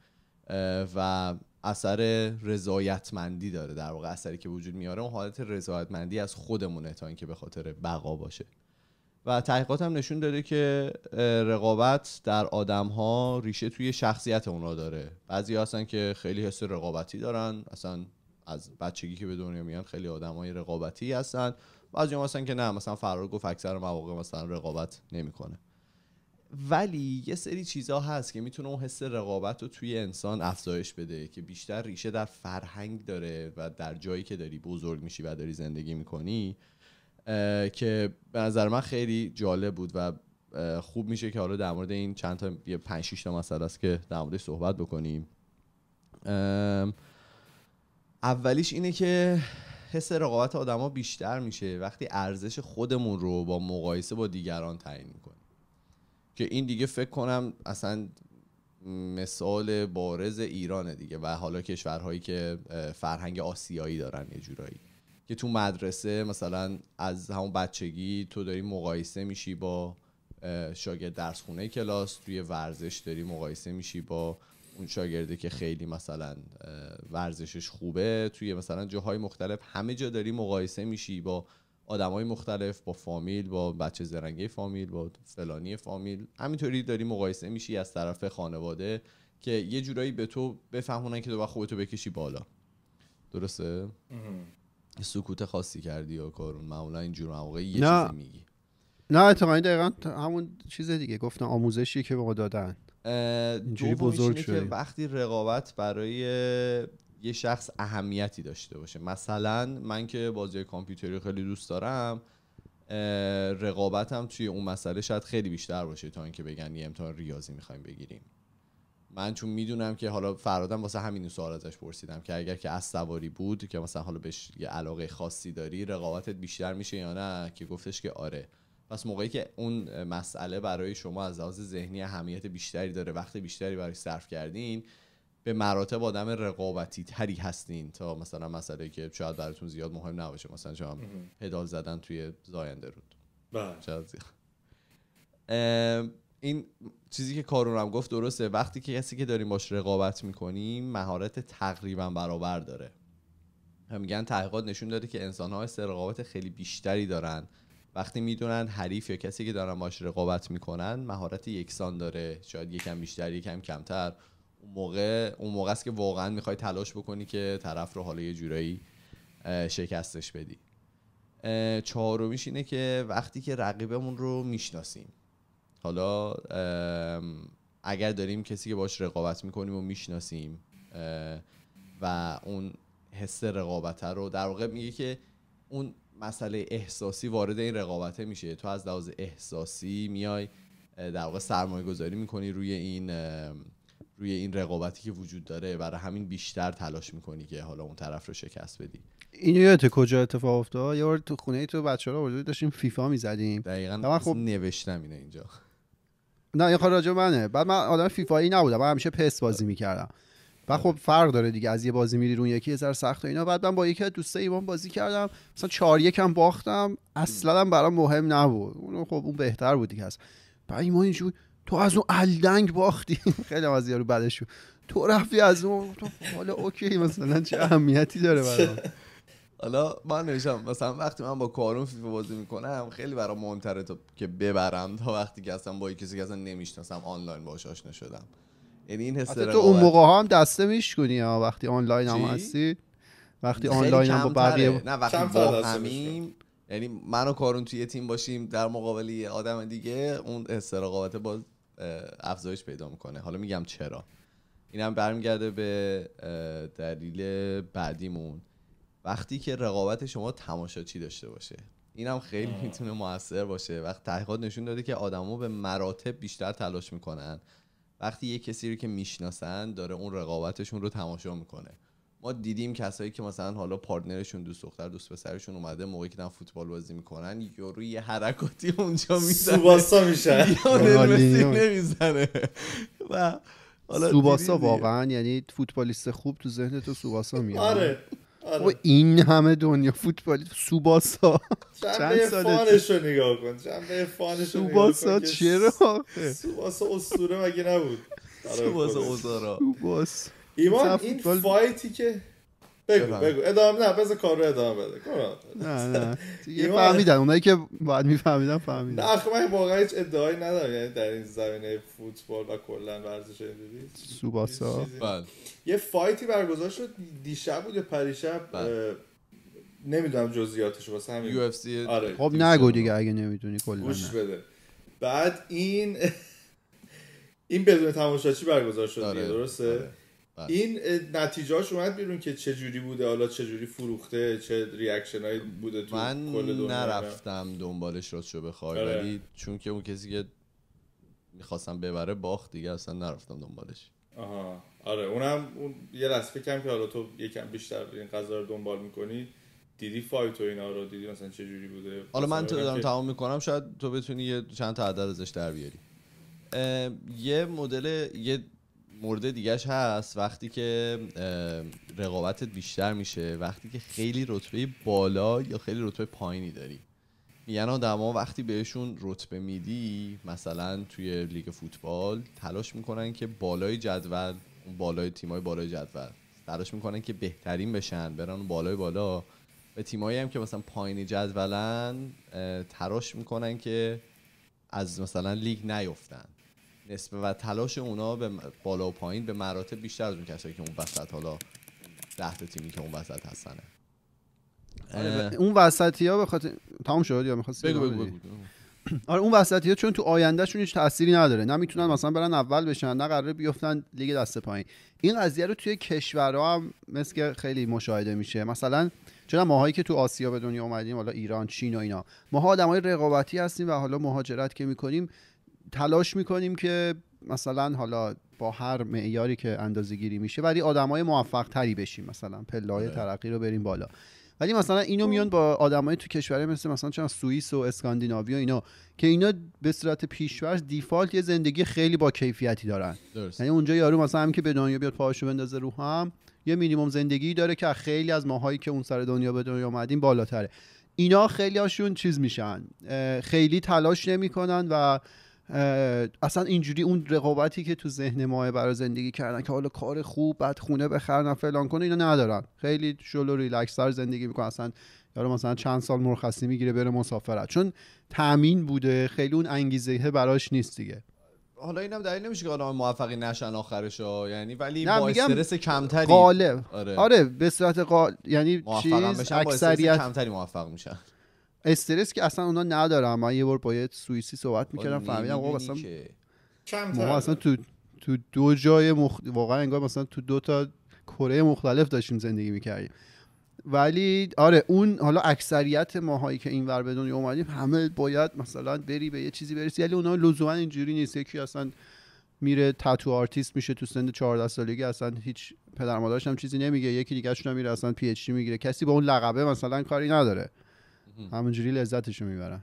و اثر رضایتمندی داره در واقع اثری که وجود میاره اون حالت رضایتمندی از خودمونه تا اینکه به خاطر بقا باشه و تحقیقات هم نشون داده که رقابت در آدم ها ریشه توی شخصیت اونا داره بعضی هستن که خیلی حس رقابتی دارن اصلا از بچگی که به دنیا میان خیلی آدم های رقابتی هستن بعضی هم هستن که نه مثلا فرار گفت اکثر مواقع مثلا رقابت نمیکنه ولی یه سری چیزها هست که میتونه اون حس رقابت رو توی انسان افزایش بده که بیشتر ریشه در فرهنگ داره و در جایی که داری بزرگ میشی و داری زندگی میکنی که به نظر من خیلی جالب بود و خوب میشه که حالا در مورد این چند تا یه پنج 6 تا مسئله است که در موردش صحبت بکنیم اولیش اینه که حس رقابت آدما بیشتر میشه وقتی ارزش خودمون رو با مقایسه با دیگران تعیین میکنیم که این دیگه فکر کنم اصلا مثال بارز ایرانه دیگه و حالا کشورهایی که فرهنگ آسیایی دارن یه جورایی که تو مدرسه مثلا از همون بچگی تو داری مقایسه میشی با شاگرد درس خونه کلاس توی ورزش داری مقایسه میشی با اون شاگرده که خیلی مثلا ورزشش خوبه توی مثلا جاهای مختلف همه جا داری مقایسه میشی با های مختلف با فامیل با بچه زرنگه فامیل با فلانی فامیل همینطوری داری مقایسه میشی از طرف خانواده که یه جورایی به تو بفهمونن که تو باید خودتو بکشی بالا درسته سکوت خاصی کردی یا کارون معمولا اینجور مواقع یه نه. چیزی میگی نه اتفاقا دقیقا همون چیز دیگه گفتن آموزشی که به ما دادن اینجوری بزرگ وقتی رقابت برای یه شخص اهمیتی داشته باشه مثلا من که بازی کامپیوتری خیلی دوست دارم رقابتم توی اون مسئله شاید خیلی بیشتر باشه تا اینکه بگن یه امتحان ریاضی میخوایم بگیریم من چون میدونم که حالا فرادم واسه همین سوال ازش پرسیدم که اگر که از سواری بود که مثلا حالا بهش یه علاقه خاصی داری رقابتت بیشتر میشه یا نه که گفتش که آره پس موقعی که اون مسئله برای شما از لحاظ ذهنی اهمیت بیشتری داره وقت بیشتری برای صرف کردین به مراتب آدم رقابتی تری هستین تا مثلا مسئله که شاید براتون زیاد مهم نباشه مثلا شما پدال زدن توی زاینده رود بله. این چیزی که کارونم گفت درسته وقتی که کسی که داریم باش رقابت میکنیم مهارت تقریبا برابر داره میگن تحقیقات نشون داده که انسان ها رقابت خیلی بیشتری دارن وقتی میدونن حریف یا کسی که دارن باش رقابت میکنن مهارت یکسان داره شاید یکم بیشتر یکم کمتر اون موقع اون موقع است که واقعا میخوای تلاش بکنی که طرف رو حالا یه جورایی شکستش بدی چهارمیش اینه که وقتی که رقیبمون رو میشناسیم حالا اگر داریم کسی که باش رقابت میکنیم و میشناسیم و اون حس رقابت رو در واقع میگه که اون مسئله احساسی وارد این رقابته میشه تو از لحاظ احساسی میای در واقع سرمایه گذاری میکنی روی این روی این رقابتی که وجود داره برای همین بیشتر تلاش میکنی که حالا اون طرف رو شکست بدی این یادت کجا اتفاق افتاد یه بار تو خونه تو بچه ها آورده داشتیم فیفا میزدیم دقیقا من خب... نوشتم اینو اینجا نه این خب راجع منه بعد من آدم فیفایی نبودم من همیشه پس بازی میکردم و آره. خب فرق داره دیگه از یه بازی میری اون یکی یه سخت و اینا بعد من با یکی از دوستای ایوان بازی کردم مثلا 4 یکم باختم اصلا برام مهم نبود اون خب اون بهتر بود دیگه است بعد ایمان اینجوری تو از اون الدنگ باختی خیلی از یارو بدشون تو رفتی از اون حالا اوکی مثلا چه اهمیتی داره برام حالا من نوشتم مثلا وقتی من با کارون فیفا بازی میکنم خیلی برای مهمتره تا که ببرم تا وقتی که اصلا با کسی که اصلا نمیشناسم آنلاین باهاش نشدم شدم یعنی این حس تو اون موقع ها هم دسته میشکنی ها وقتی آنلاین هم هستی وقتی آنلاین هم با بقیه نه وقتی با همیم یعنی من و کارون توی تیم باشیم در مقابل یه آدم دیگه اون رقابت باز افزایش پیدا میکنه حالا میگم چرا اینم برمیگرده به دلیل بعدیمون وقتی که رقابت شما تماشاچی داشته باشه اینم خیلی میتونه موثر باشه وقت تحقیقات نشون داده که آدما به مراتب بیشتر تلاش میکنن وقتی یه کسی رو که میشناسن داره اون رقابتشون رو تماشا میکنه ما دیدیم کسایی که مثلا حالا پارتنرشون دوست دختر دوست پسرشون اومده موقعی که دارن فوتبال بازی میکنن یا روی حرکاتی اونجا میزنه سوباسا میشه آره، یعنی نمیزنه و حالا سوباسا واقعا یعنی فوتبالیست خوب تو ذهن تو سوباسا میاد آره آره. این همه دنیا فوتبال سوباسا چند ساله فانش رو نگاه کن چند فانش سوباسا چرا سوباسا اسطوره مگه نبود آره، سوباسا اوزارا سوباسا ایمان این فایتی که بگو بگو ادامه نه بذار کار رو ادامه بده نه نه دیگه فهمیدن اونایی که باید میفهمیدن فهمیدن نه آخه من واقعا هیچ ادعایی ندارم یعنی در این زمینه فوتبال و کلا ورزش اینجوری سوباسا بله. یه فایتی برگزار شد دیشب بود یا پریشب بله. نمیدونم جزئیاتش واسه همین آره. خب نگو دیگه اگه نمیدونی کلا گوش بده بعد این این بدون تماشاچی برگزار شد آره. درسته آره. بله. این نتیجهاش اومد بیرون که چه جوری بوده حالا چه جوری فروخته چه هایی بوده تو من نرفتم دنبالش را شو بخوای آره. چون که اون کسی که میخواستم ببره باخت دیگه اصلا نرفتم دنبالش آها آره اونم اون یه لحظه کم که حالا تو یکم بیشتر این قضا رو دنبال میکنی دیدی فایت و اینا رو دیدی مثلا چه جوری بوده حالا من تو دارم تمام میکنم شاید تو بتونی یه چند تا عدد ازش در بیاری یه مدل یه مورد دیگهش هست وقتی که رقابتت بیشتر میشه وقتی که خیلی رتبه بالا یا خیلی رتبه پایینی داری میگن آدما وقتی بهشون رتبه میدی مثلا توی لیگ فوتبال تلاش میکنن که بالای جدول بالای تیمای بالای جدول تلاش میکنن که بهترین بشن برن بالای بالا به تیمایی هم که مثلا پایین جدولن تلاش میکنن که از مثلا لیگ نیفتن نسب و تلاش اونا به بالا و پایین به مراتب بیشتر از اون کسایی که اون وسط حالا ده تیمی که اون وسط هستن آره اون وسطی ها به خاطر تمام شد یا می‌خواستی بگو بگو, بگو. آره اون وسطی ها چون تو آیندهشون هیچ تأثیری نداره نه میتونن مثلا برن اول بشن نه قراره بیفتن لیگ دست پایین این قضیه رو توی کشورها هم مثل که خیلی مشاهده میشه مثلا چون ماهایی که تو آسیا به دنیا اومدیم حالا ایران چین و اینا ماها آدمای رقابتی هستیم و حالا مهاجرت که میکنیم تلاش میکنیم که مثلا حالا با هر معیاری که اندازه گیری میشه ولی های موفق تری بشیم مثلا پلای آره. ترقی رو بریم بالا ولی مثلا اینو میان با آدمای تو کشورهای مثل مثلا چند سوئیس و اسکاندیناوی و اینا که اینا به صورت پیشورز دیفالت یه زندگی خیلی با کیفیتی دارن یعنی اونجا یارو مثلا هم که به دنیا بیاد پاهاشو بندازه رو هم یه مینیمم زندگی داره که خیلی از ماهایی که اون سر دنیا به دنیا اومدیم بالاتره اینا خیلی هاشون چیز میشن خیلی تلاش نمیکنن و اصلا اینجوری اون رقابتی که تو ذهن ما برای زندگی کردن که حالا کار خوب بعد خونه بخرن فلان کنه اینا ندارن خیلی شل و ریلکس تر زندگی میکنن اصلا یارو مثلا چند سال مرخصی میگیره بره مسافرت چون تامین بوده خیلی اون انگیزه براش نیست دیگه حالا اینم دلیل نمیشه که آدم موفقی نشن آخرش یعنی ولی با استرس کمتری آره. آره, به صورت قال... یعنی چیز اکثریت کمتری موفق میشن استرس که اصلا اونا ندارم من یه بار با یه سوئیسی صحبت میکردم فهمیدم آقا مثلا ما اصلا تو تو دو جای مخ... واقعا انگار مثلا تو دو تا کره مختلف داشتیم زندگی میکردیم ولی آره اون حالا اکثریت ماهایی که این به دنیا اومدیم همه باید مثلا بری به یه چیزی برسی ولی اونا لزوما اینجوری نیست یکی اصلا میره تتو آرتیست میشه تو سن 14 سالگی اصلا هیچ پدر مادرش هم چیزی نمیگه یکی دیگه میره اصلا پی اچ میگیره کسی با اون لقبه مثلا کاری نداره همونجوری لذتشو میبرن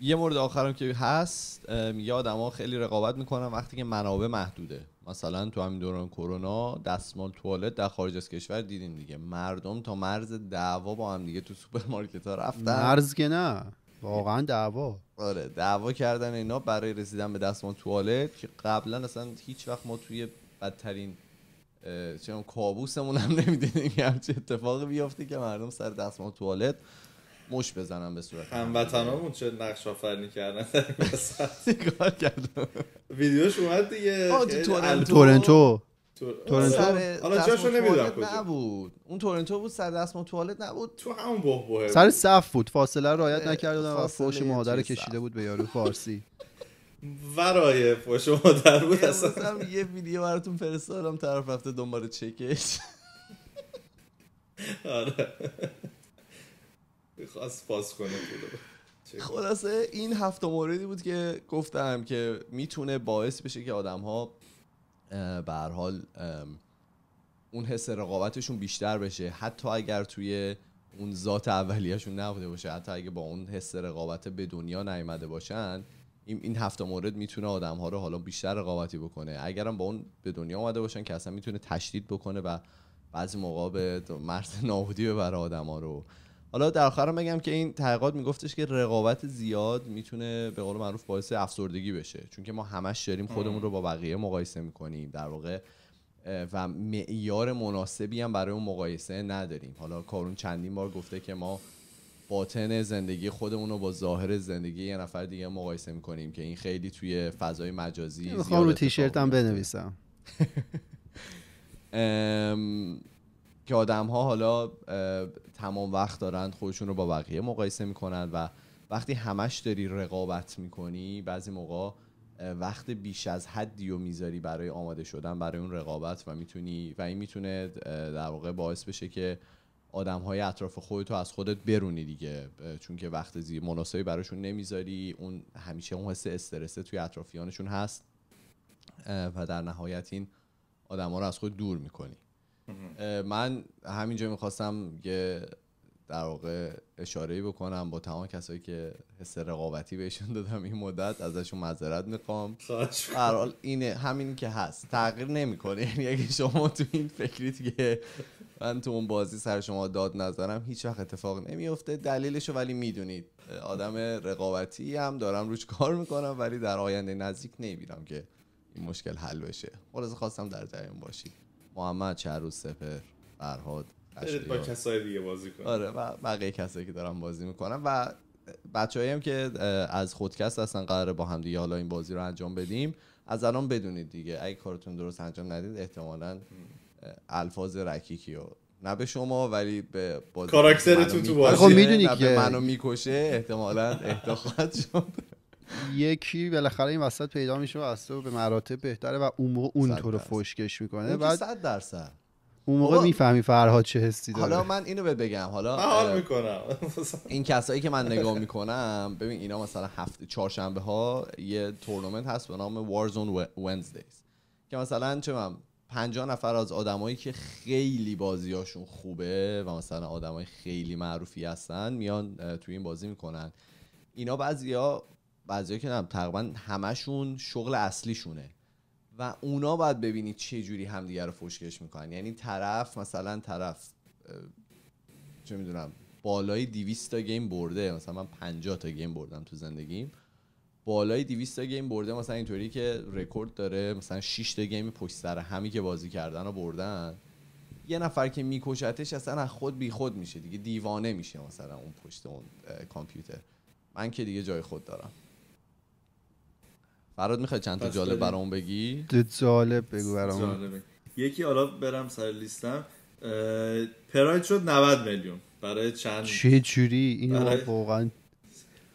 یه مورد آخرم که هست میگه ها خیلی رقابت میکنن وقتی که منابع محدوده مثلا تو همین دوران کرونا دستمال توالت در خارج از کشور دیدیم دیگه مردم تا مرز دعوا با هم دیگه تو سوپرمارکت ها رفتن مرز که نه واقعا دعوا آره دعوا کردن اینا برای رسیدن به دستمال توالت که قبلا اصلا هیچ وقت ما توی بدترین چون کابوسمون هم نمیدونیم که همچه اتفاقی بیفته که مردم سر دستمال توالت مش بزنن به صورت هموطنامون چه نقش آفرینی کردن کار کردن ویدیوش اومد دیگه تورنتو تورنتو حالا جاشو نمیدونم نبود اون تورنتو بود سر دستمال توالت نبود تو همون بوه سر صف بود فاصله رعایت نکرده و فوش مادر کشیده بود به یارو فارسی ورای پشت مادر بود اصلا یه ویدیو براتون فرستادم طرف رفته دنبال چکش آره میخواست پاس کنه خلاصه این هفته موردی بود که گفتم که میتونه باعث بشه که آدم ها حال اون حس رقابتشون بیشتر بشه حتی اگر توی اون ذات اولیهشون نبوده باشه حتی اگه با اون حس رقابت به دنیا نیامده باشن این این هفت مورد میتونه آدم ها رو حالا بیشتر رقابتی بکنه اگرم با اون به دنیا آمده باشن که اصلا میتونه تشدید بکنه و بعضی موقع به مرز نابودی ببره آدم ها رو حالا در آخرم بگم که این تحقیقات میگفتش که رقابت زیاد میتونه به قول معروف باعث افسردگی بشه چون که ما همش داریم خودمون رو با بقیه مقایسه میکنیم در واقع و معیار مناسبی هم برای اون مقایسه نداریم حالا کارون چندین بار گفته که ما باطن زندگی خودمون رو با ظاهر زندگی یه نفر دیگه مقایسه میکنیم که این خیلی توی فضای مجازی میخوام رو هم بنویسم که آدم ها حالا تمام وقت دارن خودشون رو با بقیه مقایسه میکنن و وقتی همش داری رقابت میکنی بعضی موقع وقت بیش از حدی و میذاری برای آماده شدن برای اون رقابت و میتونی و این میتونه در واقع باعث بشه که آدم های اطراف خودت رو از خودت برونی دیگه چون که وقت زی مناسبی براشون نمیذاری اون همیشه اون حس استرسه توی اطرافیانشون هست و در نهایت این آدم ها رو از خود دور میکنی من همینجا میخواستم یه در واقع اشاره بکنم با تمام کسایی که حس رقابتی بهشون دادم این مدت ازشون معذرت میخوام هر حال اینه همین که هست تغییر نمیکنه یعنی اگه شما تو این فکریت که من تو اون بازی سر شما داد نظرم هیچ وقت اتفاق نمیفته دلیلشو ولی میدونید آدم رقابتی هم دارم روش کار میکنم ولی در آینده نزدیک نمیبینم که این مشکل حل بشه خلاصه خواستم در جریان باشید محمد چروز سپر فرهاد با کسای دیگه بازی کنم آره و بقیه کسایی که دارم بازی میکنم و بچه هم که از خودکست هستن قرار با هم حالا این بازی رو انجام بدیم از الان بدونید دیگه اگه کارتون درست انجام ندید احتمالاً الفاظ رکیکی نه به شما ولی به کاراکتر تو بازی خب میدونی که منو میکشه احتمالا احتخاط شد یکی بالاخره این وسط پیدا میشه و از تو به مراتب بهتره و اون موقع اون تو رو فشکش میکنه بعد 100 درصد اون موقع خب، میفهمی فرهاد چه حسی داره حالا من اینو بهت بگم حالا حال میکنم این کسایی که من نگاه میکنم ببین اینا مثلا هفته چهارشنبه ها یه تورنمنت هست به نام وارزون ونزدیز که مثلا چه 50 نفر از آدمایی که خیلی بازیاشون خوبه و مثلا آدمای خیلی معروفی هستن میان توی این بازی میکنن اینا بعضیا بعضیا که نم تقریبا همشون شغل اصلیشونه و اونا باید ببینید چه جوری همدیگه رو فشکش میکنن یعنی طرف مثلا طرف چه میدونم بالای 200 تا گیم برده مثلا من 50 تا گیم بردم تو زندگیم بالای 200 تا گیم برده مثلا اینطوری که رکورد داره مثلا 6 تا گیم پشت سر همی که بازی کردن و بردن یه نفر که میکشتش اصلا از خود خود میشه دیگه دیوانه میشه مثلا اون پشت اون کامپیوتر من که دیگه جای خود دارم فراد میخواد چند تا جالب برام بگی جالب بگو برام یکی حالا برم سر لیستم پراید شد 90 میلیون برای چند چه جوری این واقعا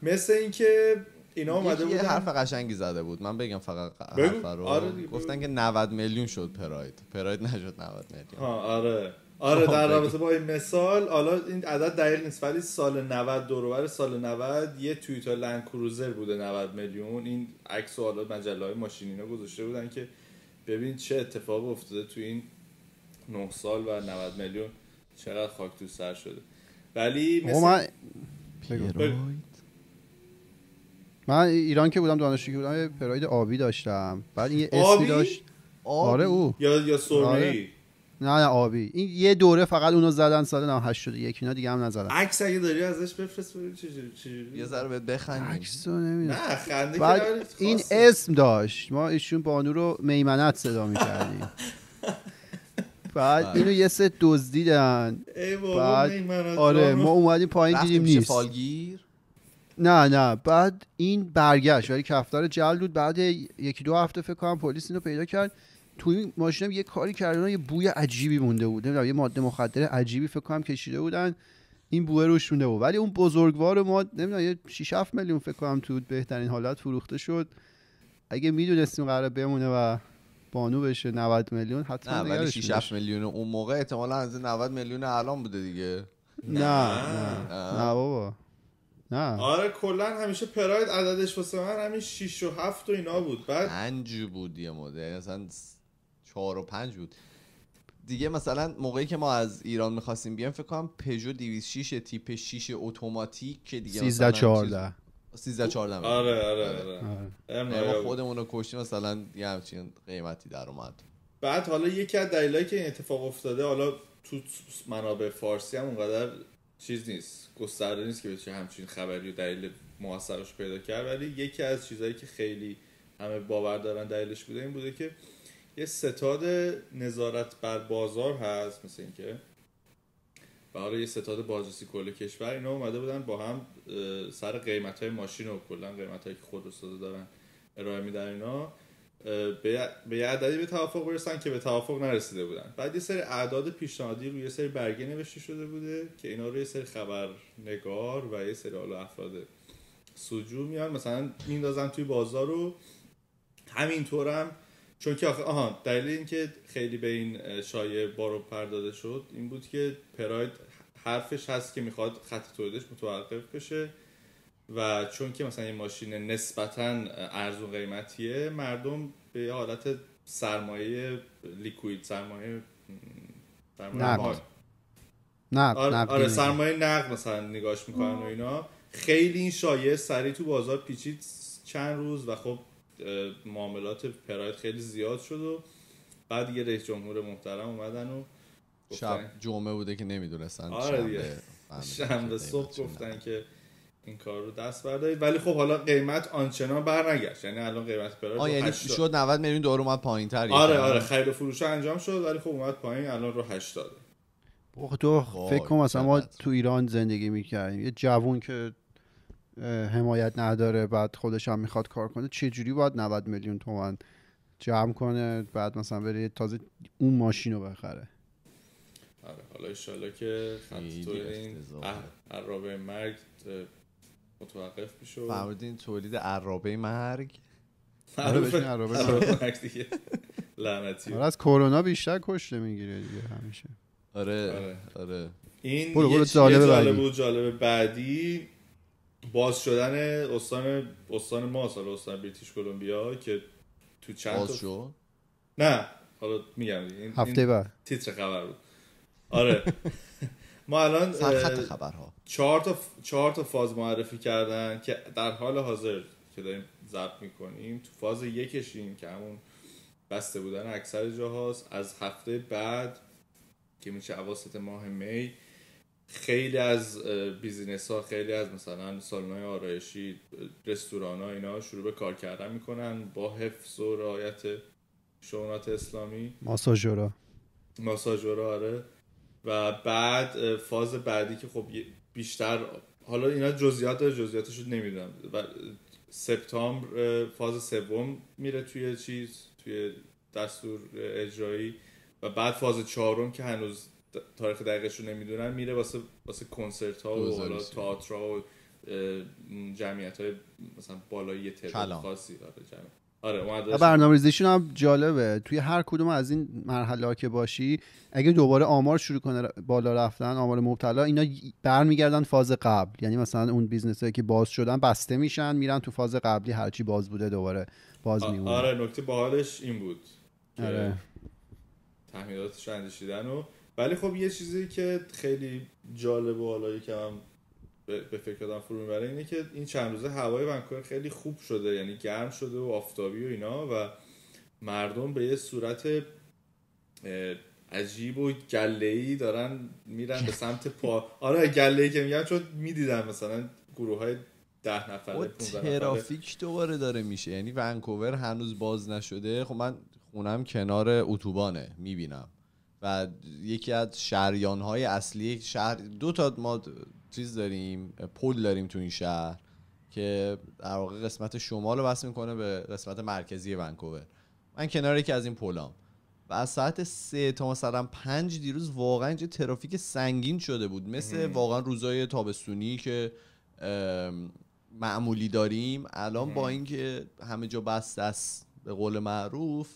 مثل اینکه اینا اومده بودن یه حرف قشنگی زده بود من بگم فقط حرف رو آره گفتن که 90 میلیون شد پراید پراید نشد 90 میلیون آره آره در رابطه با این مثال حالا این عدد دقیق نیست ولی سال 90 دوروبر سال 90 یه تویوتا لند کروزر بوده 90 میلیون این عکس و حالا مجله های اینا گذاشته بودن که ببین چه اتفاق افتاده تو این 9 سال و 90 میلیون چقدر خاک تو سر شده ولی مثل... من ایران که بودم دانشجو که بودم یه پراید آبی داشتم بعد این یه اسمی داشت آبی؟ آره او یا یا آره. نه نه آبی این یه دوره فقط اونو زدن سال یکی اینا دیگه هم نزدن عکس اگه داری ازش بفرست ببین چجوری یه ذره بهت بخندیم عکس رو نمیدونم نه خنده بعد این اسم داشت ما ایشون بانو رو میمنت صدا میکردیم بعد بله. اینو یه سه دزدیدن بعد آره ما اومدیم پایین دیدیم نیست نه نه بعد این برگشت ولی کفتار جلد بود بعد یکی دو هفته فکر کنم پلیس اینو پیدا کرد توی ماشینم یه کاری کردن یه بوی عجیبی مونده بود نمیدونم یه ماده مخدر عجیبی فکر کنم کشیده بودن این بوه روش مونده بود ولی اون بزرگوار ما نمیدونم یه 6 7 میلیون فکر کنم تو بهترین حالت فروخته شد اگه میدونستیم قرار بمونه و بانو بشه 90 میلیون حتما نه ولی 6 7 میلیون اون موقع احتمالاً از 90 میلیون الان بوده دیگه نه نه, نه, نه بابا نه آره کلا همیشه پراید عددش واسه من همین 6 و 7 و اینا بود بعد 5 بود یه مدل یعنی مثلا 4 و 5 بود دیگه مثلا موقعی که ما از ایران میخواستیم بیایم فکر کنم پژو 206 تیپ 6 اتوماتیک که دیگه 13 14 13 14 آره آره آره, آره. آره. یعنی خودمون رو کشتیم مثلا یه همچین قیمتی در اومد بعد حالا یکی از دلایلی که این اتفاق افتاده حالا تو منابع فارسی هم اونقدر چیز نیست گسترده نیست که بشه همچین خبری و دلیل موثرش پیدا کرد ولی یکی از چیزهایی که خیلی همه باور دارن دلیلش بوده این بوده که یه ستاد نظارت بر بازار هست مثل اینکه برای یه ستاد بازرسی کل کشور اینا اومده بودن با هم سر قیمت های ماشین و کلا قیمت هایی که ساده دارن ارائه میدن اینا به یه عددی به توافق برسن که به توافق نرسیده بودن بعد یه سری اعداد پیشنهادی روی یه سری برگه نوشته شده بوده که اینا رو یه سری خبرنگار و یه سری حالا افراد سجو میان مثلا میندازن توی بازار رو همینطورم چون که آخه آها دلیل که خیلی به این شایعه بارو پرداده شد این بود که پراید حرفش هست که میخواد خط تولیدش متوقف بشه و چون که مثلا این ماشین نسبتا ارزون قیمتیه مردم به حالت سرمایه لیکوید سرمایه سرمایه نقد آره، آره، سرمایه نقد مثلا نگاش میکنن و اینا خیلی این شایعه سریع تو بازار پیچید چند روز و خب معاملات پراید خیلی زیاد شد و بعد یه رئیس جمهور محترم اومدن و شب جمعه بوده که نمیدونستن آره صبح گفتن که این کار رو دست بردارید ولی خب حالا قیمت آنچنان بر نگشت یعنی الان قیمت پلاس آه یعنی شد 90 میلیون دلار اومد پایین تر آره آره خرید و فروش انجام شد ولی خب اومد پایین الان رو 80 تو فکر کنم مثلا ما تو ایران زندگی میکردیم یه جوون که حمایت نداره بعد خودش هم میخواد کار کنه چه جوری باید 90 میلیون تومن جمع کنه بعد مثلا بره تازه اون ماشین رو بخره آره حالا ان که خط تو این عرابه مرگ متوقف بشو فهمیدین تولید آره، عرابه مرگ عرابه مرگ دیگه لعنتی آره از کرونا بیشتر کشته میگیره دیگه همیشه آره آره, آره. این یه برو جالب بود جالب بعدی باز شدن استان استان ما استان بریتیش کلمبیا که تو چند باز شد نه حالا میگم هفته بعد تیتر خبر بود آره ما الان سرخط خبرها چهار تا, چهار تا فاز معرفی کردن که در حال حاضر که داریم ضبط میکنیم تو فاز یکشیم که همون بسته بودن اکثر جاهاست از هفته بعد که میشه اواسط ماه می خیلی از بیزینس ها خیلی از مثلا سالن های آرایشی رستوران ها اینا شروع به کار کردن میکنن با حفظ و رعایت شعونات اسلامی ماساژورا ماساژورا آره و بعد فاز بعدی که خب بیشتر حالا اینا جزئیات داره جزئیاتش رو نمیدونم و سپتامبر فاز سوم میره توی چیز توی دستور اجرایی و بعد فاز چهارم که هنوز تاریخ دقیقش رو نمیدونن میره واسه واسه کنسرت ها و حالا تئاتر و جمعیت های مثلا بالایی یه تعداد خاصی داره جمعیت آره برنامه ریزیشون هم جالبه توی هر کدوم از این مرحله ها که باشی اگه دوباره آمار شروع کنه بالا رفتن آمار مبتلا اینا برمیگردن فاز قبل یعنی مثلا اون بیزنس هایی که باز شدن بسته میشن میرن تو فاز قبلی هرچی باز بوده دوباره باز میمونه آره نکته باحالش این بود آره تحمیلاتش اندیشیدن و ولی خب یه چیزی که خیلی جالب و حالا یکم به فکر آدم فرو میبره اینه که این چند روزه هوای ونکوور خیلی خوب شده یعنی گرم شده و آفتابی و اینا و مردم به یه صورت عجیب و گله ای دارن میرن به سمت پا آره گله که میگم چون میدیدن مثلا گروه های ده نفره خب، ترافیک دوباره داره میشه یعنی ونکوور هنوز باز نشده خب من خونم کنار اتوبانه میبینم و یکی از شریان های اصلی شهر دو تا ما چیز داریم پل داریم تو این شهر که در واقع قسمت شمال رو وصل میکنه به قسمت مرکزی ونکوور من کنار یکی از این پلام و از ساعت سه تا مثلا پنج دیروز واقعا اینجا ترافیک سنگین شده بود مثل واقعا روزای تابستونی که معمولی داریم الان با اینکه همه جا بسته است به قول معروف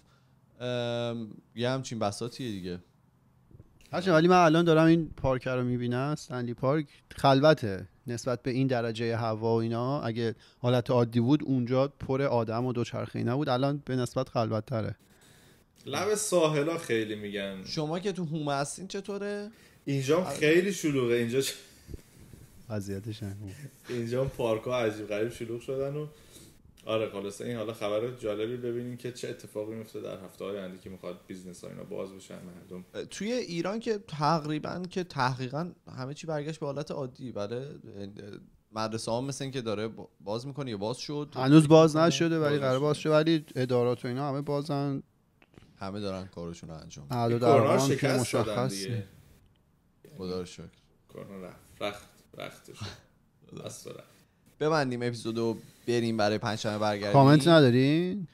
یه همچین بساتیه دیگه ولی من الان دارم این پارک رو میبینم سنلی پارک خلوته نسبت به این درجه هوا و اینا اگه حالت عادی بود اونجا پر آدم و دوچرخه اینا بود الان به نسبت خلوت تره لب ساحلا خیلی میگن شما که تو هومه هستین چطوره اینجا آره. خیلی شلوغه اینجا وضعیتش اینجا پارک ها عجیب غریب شلوغ شدن و آره خلاصه این حالا خبر جالبی ببینیم که چه اتفاقی میفته در هفته های آینده که میخواد بیزنس ها اینا باز بشن مردم توی ایران که تقریبا که تحقیقا همه چی برگشت به حالت عادی بله مدرسه ها مثل که داره باز میکنه یا باز شد هنوز باز نشده ولی قرار باز شده ولی ادارات و اینا همه بازن همه دارن کارشون رو انجام میدن کرونا شکست مشخص خدا رو شکر کرونا رفت رخت رخت ببندیم اپیزودو بریم برای پنجشنبه برگردیم کامنت نداری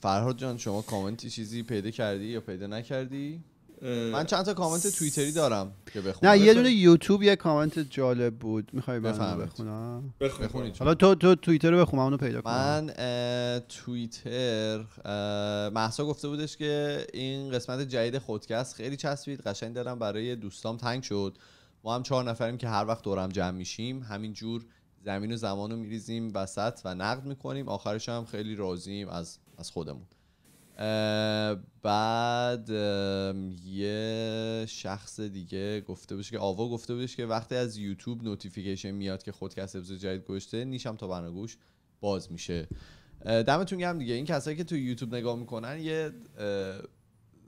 فرهاد جان شما کامنتی چیزی پیدا کردی یا پیدا نکردی من چند تا کامنت توییتری دارم که بخونم نه یه دونه یوتیوب یه کامنت جالب بود میخوای بخونم بخونم بخونی حالا تو تو توییتر رو بخونم اونو پیدا کنم من توییتر محسا گفته بودش که این قسمت جدید خودکست خیلی چسبید قشنگ دارم برای دوستام تنگ شد ما هم چهار نفریم که هر وقت دورم جمع میشیم همینجور زمین و زمان رو میریزیم وسط و نقد میکنیم آخرش هم خیلی راضیم از, از خودمون بعد یه شخص دیگه گفته بودش که آوا گفته بودش که وقتی از یوتیوب نوتیفیکیشن میاد که خودکست ابزار جدید گوشته نیشم تا برنگوش باز میشه دمتون گرم دیگه این کسایی که تو یوتیوب نگاه میکنن یه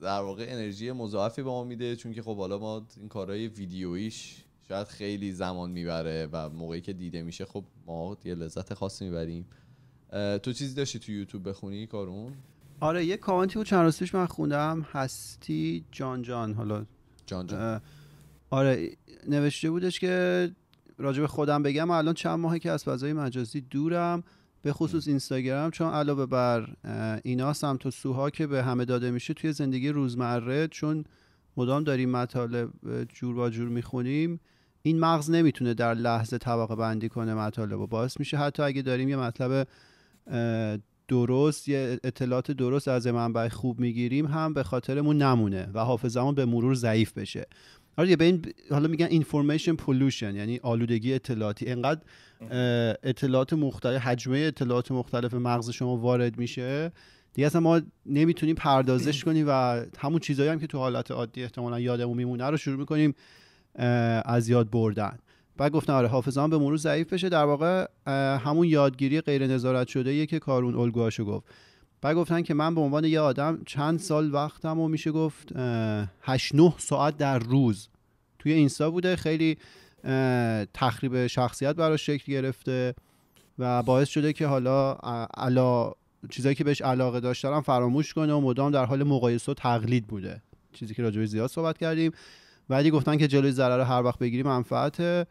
در واقع انرژی مضاعفی به ما میده چون که خب حالا ما این کارهای ویدیویش شاید خیلی زمان میبره و موقعی که دیده میشه خب ما یه لذت خاصی میبریم تو چیزی داشتی تو یوتیوب بخونی کارون آره یه کامنتی بود چند روز من خوندم هستی جان جان حالا جان جان آره نوشته بودش که راجب خودم بگم الان چند ماهه که از فضای مجازی دورم به خصوص اینستاگرام چون علاوه بر اینا سمت و سوها که به همه داده میشه توی زندگی روزمره چون مدام داریم مطالب جور با جور میخونیم این مغز نمیتونه در لحظه طبقه بندی کنه مطالب و باعث میشه حتی اگه داریم یه مطلب درست یه اطلاعات درست از منبع خوب میگیریم هم به خاطرمون نمونه و حافظمون به مرور ضعیف بشه آره به این حالا میگن اینفورمیشن پولوشن یعنی آلودگی اطلاعاتی انقدر اطلاعات مختلف حجمه اطلاعات مختلف مغز شما وارد میشه دیگه اصلا ما نمیتونیم پردازش کنیم و همون چیزایی هم که تو حالت عادی احتمالا یادمون میمونه رو شروع میکنیم از یاد بردن بعد گفتن آره حافظه به مرور ضعیف بشه در واقع همون یادگیری غیر نظارت شده که کارون الگوهاشو گفت بعد گفتن که من به عنوان یه آدم چند سال وقتم و میشه گفت 8 9 ساعت در روز توی اینستا بوده خیلی تخریب شخصیت براش شکل گرفته و باعث شده که حالا علا چیزایی که بهش علاقه دارم فراموش کنه و مدام در حال مقایسه و تقلید بوده چیزی که راجبه زیاد صحبت کردیم ولی گفتن که جلوی ضرر هر وقت بگیری منفعته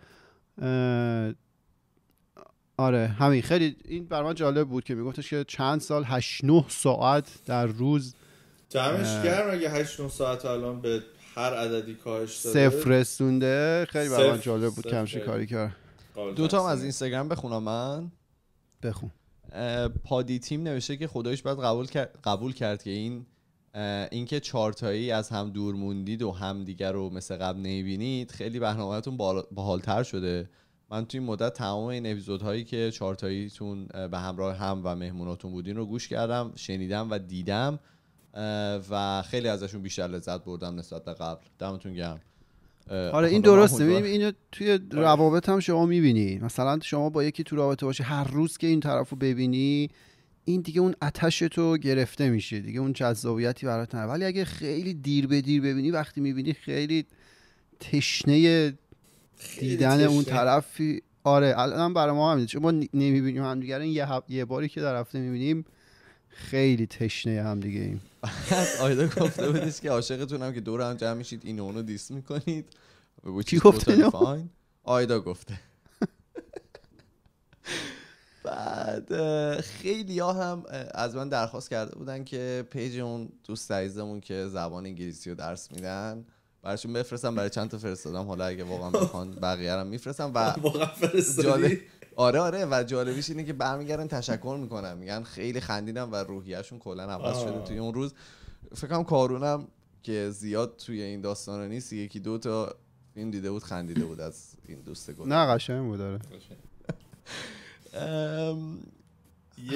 آره همین خیلی این بر من جالب بود که میگفتش که چند سال 8 9 ساعت در روز جمعش گرم اگه 8 ساعت الان به هر عددی کاهش داده صفر رسونده خیلی بر من جالب بود کمش کاری کرد دو تا از اینستاگرام بخونم من بخون پادی تیم نوشته که خدایش بعد قبول کرد قبول کرد که این اینکه چارتایی از هم دور موندید و همدیگه رو مثل قبل نمیبینید خیلی برنامهتون باحالتر شده من توی مدت تمام این اپیزودهایی که چارتاییتون به همراه هم و مهموناتون بودین رو گوش کردم شنیدم و دیدم و خیلی ازشون بیشتر لذت بردم نسبت به قبل دمتون گرم حالا آره، این درسته ببین اینو توی روابط هم شما میبینی مثلا شما با یکی تو رابطه باشی هر روز که این طرف رو ببینی این دیگه اون اتش تو گرفته میشه دیگه اون جذابیتی برات ولی اگه خیلی دیر به دیر ببینی وقتی میبینی خیلی تشنه دیدن اون طرفی آره الان برای ما همینه چون ما نمیبینیم همدیگه یه, یه باری که در هفته میبینیم خیلی تشنه هم دیگه ایم آیدا گفته بودش که عاشقتون هم که دور هم جمع میشید این اونو دیس میکنید چی گفته آیدا گفته بعد خیلی ها هم از من درخواست کرده بودن که پیج اون دوست عزیزمون که زبان انگلیسی رو درس میدن براشون بفرستم برای چند تا فرستادم حالا اگه واقعا خب. بخوان بقیه رو میفرستم و واقعا جالب... آره آره و جالبیش اینه که برمیگردن تشکر میکنم میگن خیلی خندیدم و روحیهشون کلا عوض شده توی اون روز فکرم کارونم که زیاد توی این داستان نیست یکی دو تا این دیده بود خندیده بود از این دوست گل نه قشنگ بود آره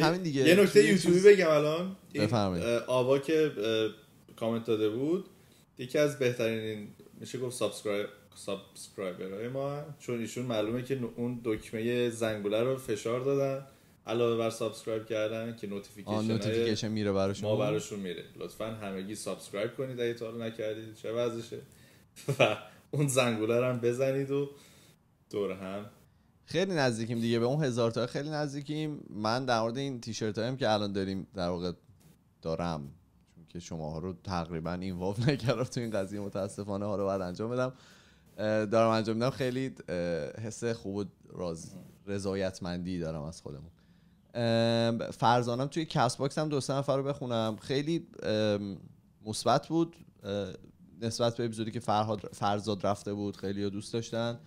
همین دیگه یه نکته یوتیوبی بگم الان آوا که کامنت داده بود یکی از بهترین میشه گفت سابسکرایب های ما چون ایشون معلومه که اون دکمه زنگوله رو فشار دادن علاوه بر سابسکرایب کردن که نوتیفیکیشن نوتیفیکیشن میره براشون ما براشون میره لطفا همگی سابسکرایب کنید اگه تا حالا نکردید چه وضعشه و اون زنگوله رو هم بزنید و دور هم خیلی نزدیکیم دیگه به اون هزار تا خیلی نزدیکیم من در مورد این تیشرت هایم که الان داریم در واقع دارم که شما ها رو تقریبا این واف نکردم تو این قضیه متاسفانه ها رو باید انجام بدم دارم انجام میدم خیلی حس خوب و رضایتمندی دارم از خودمون فرزانم توی کس باکس هم دو سه نفر رو بخونم خیلی مثبت بود نسبت به اپیزودی که فرزاد رفته بود خیلی دوست داشتن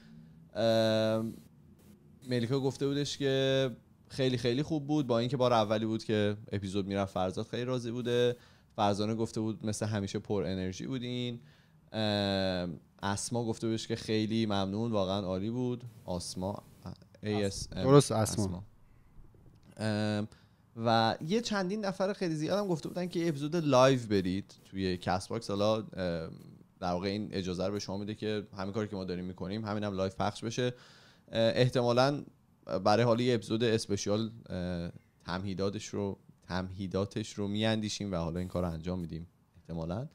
ملیکا گفته بودش که خیلی خیلی خوب بود با اینکه بار اولی بود که اپیزود میرفت فرزاد خیلی راضی بوده فرزانه گفته بود مثل همیشه پر انرژی بودین اسما گفته بودش که خیلی ممنون واقعا عالی بود آسما درست اسما و یه چندین نفر خیلی هم گفته بودن که اپیزود لایو برید توی کست باکس حالا در واقع این اجازه رو به شما میده که همین کاری که ما داریم میکنیم همین هم لایو پخش بشه احتمالا برای حالی یه اپیزود اسپشیال تمهیداتش رو تمهیداتش رو میاندیشیم و حالا این کار رو انجام میدیم احتمالا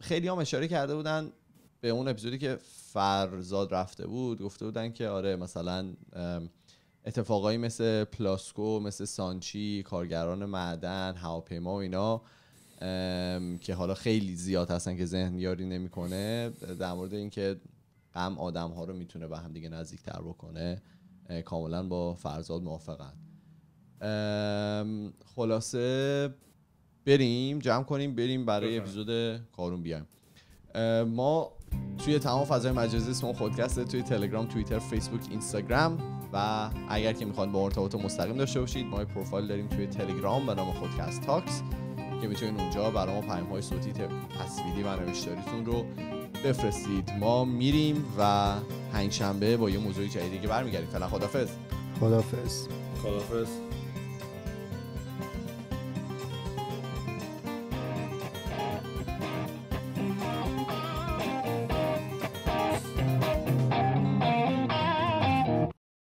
خیلی هم اشاره کرده بودن به اون اپیزودی که فرزاد رفته بود گفته بودن که آره مثلا اتفاقایی مثل پلاسکو مثل سانچی کارگران معدن هواپیما و اینا که حالا خیلی زیاد هستن که ذهن یاری نمیکنه در مورد اینکه غم آدم ها رو میتونه به هم دیگه نزدیک تر بکنه کاملا با فرزاد موافقن خلاصه بریم جمع کنیم بریم برای اپیزود کارون بیایم ما توی تمام فضای مجازی اسم خودکسته توی تلگرام توییتر فیسبوک اینستاگرام و اگر که میخواد با ارتباط مستقیم داشته باشید ما پروفایل داریم توی تلگرام به نام خودکست تاکس که میتونید اونجا برای ما پیام های صوتی تصویری و نوشتاریتون رو بفرستید ما میریم و شنبه با یه موضوع جدیدی که برمیگردیم فعلا خدافظ خدافظ خدافظ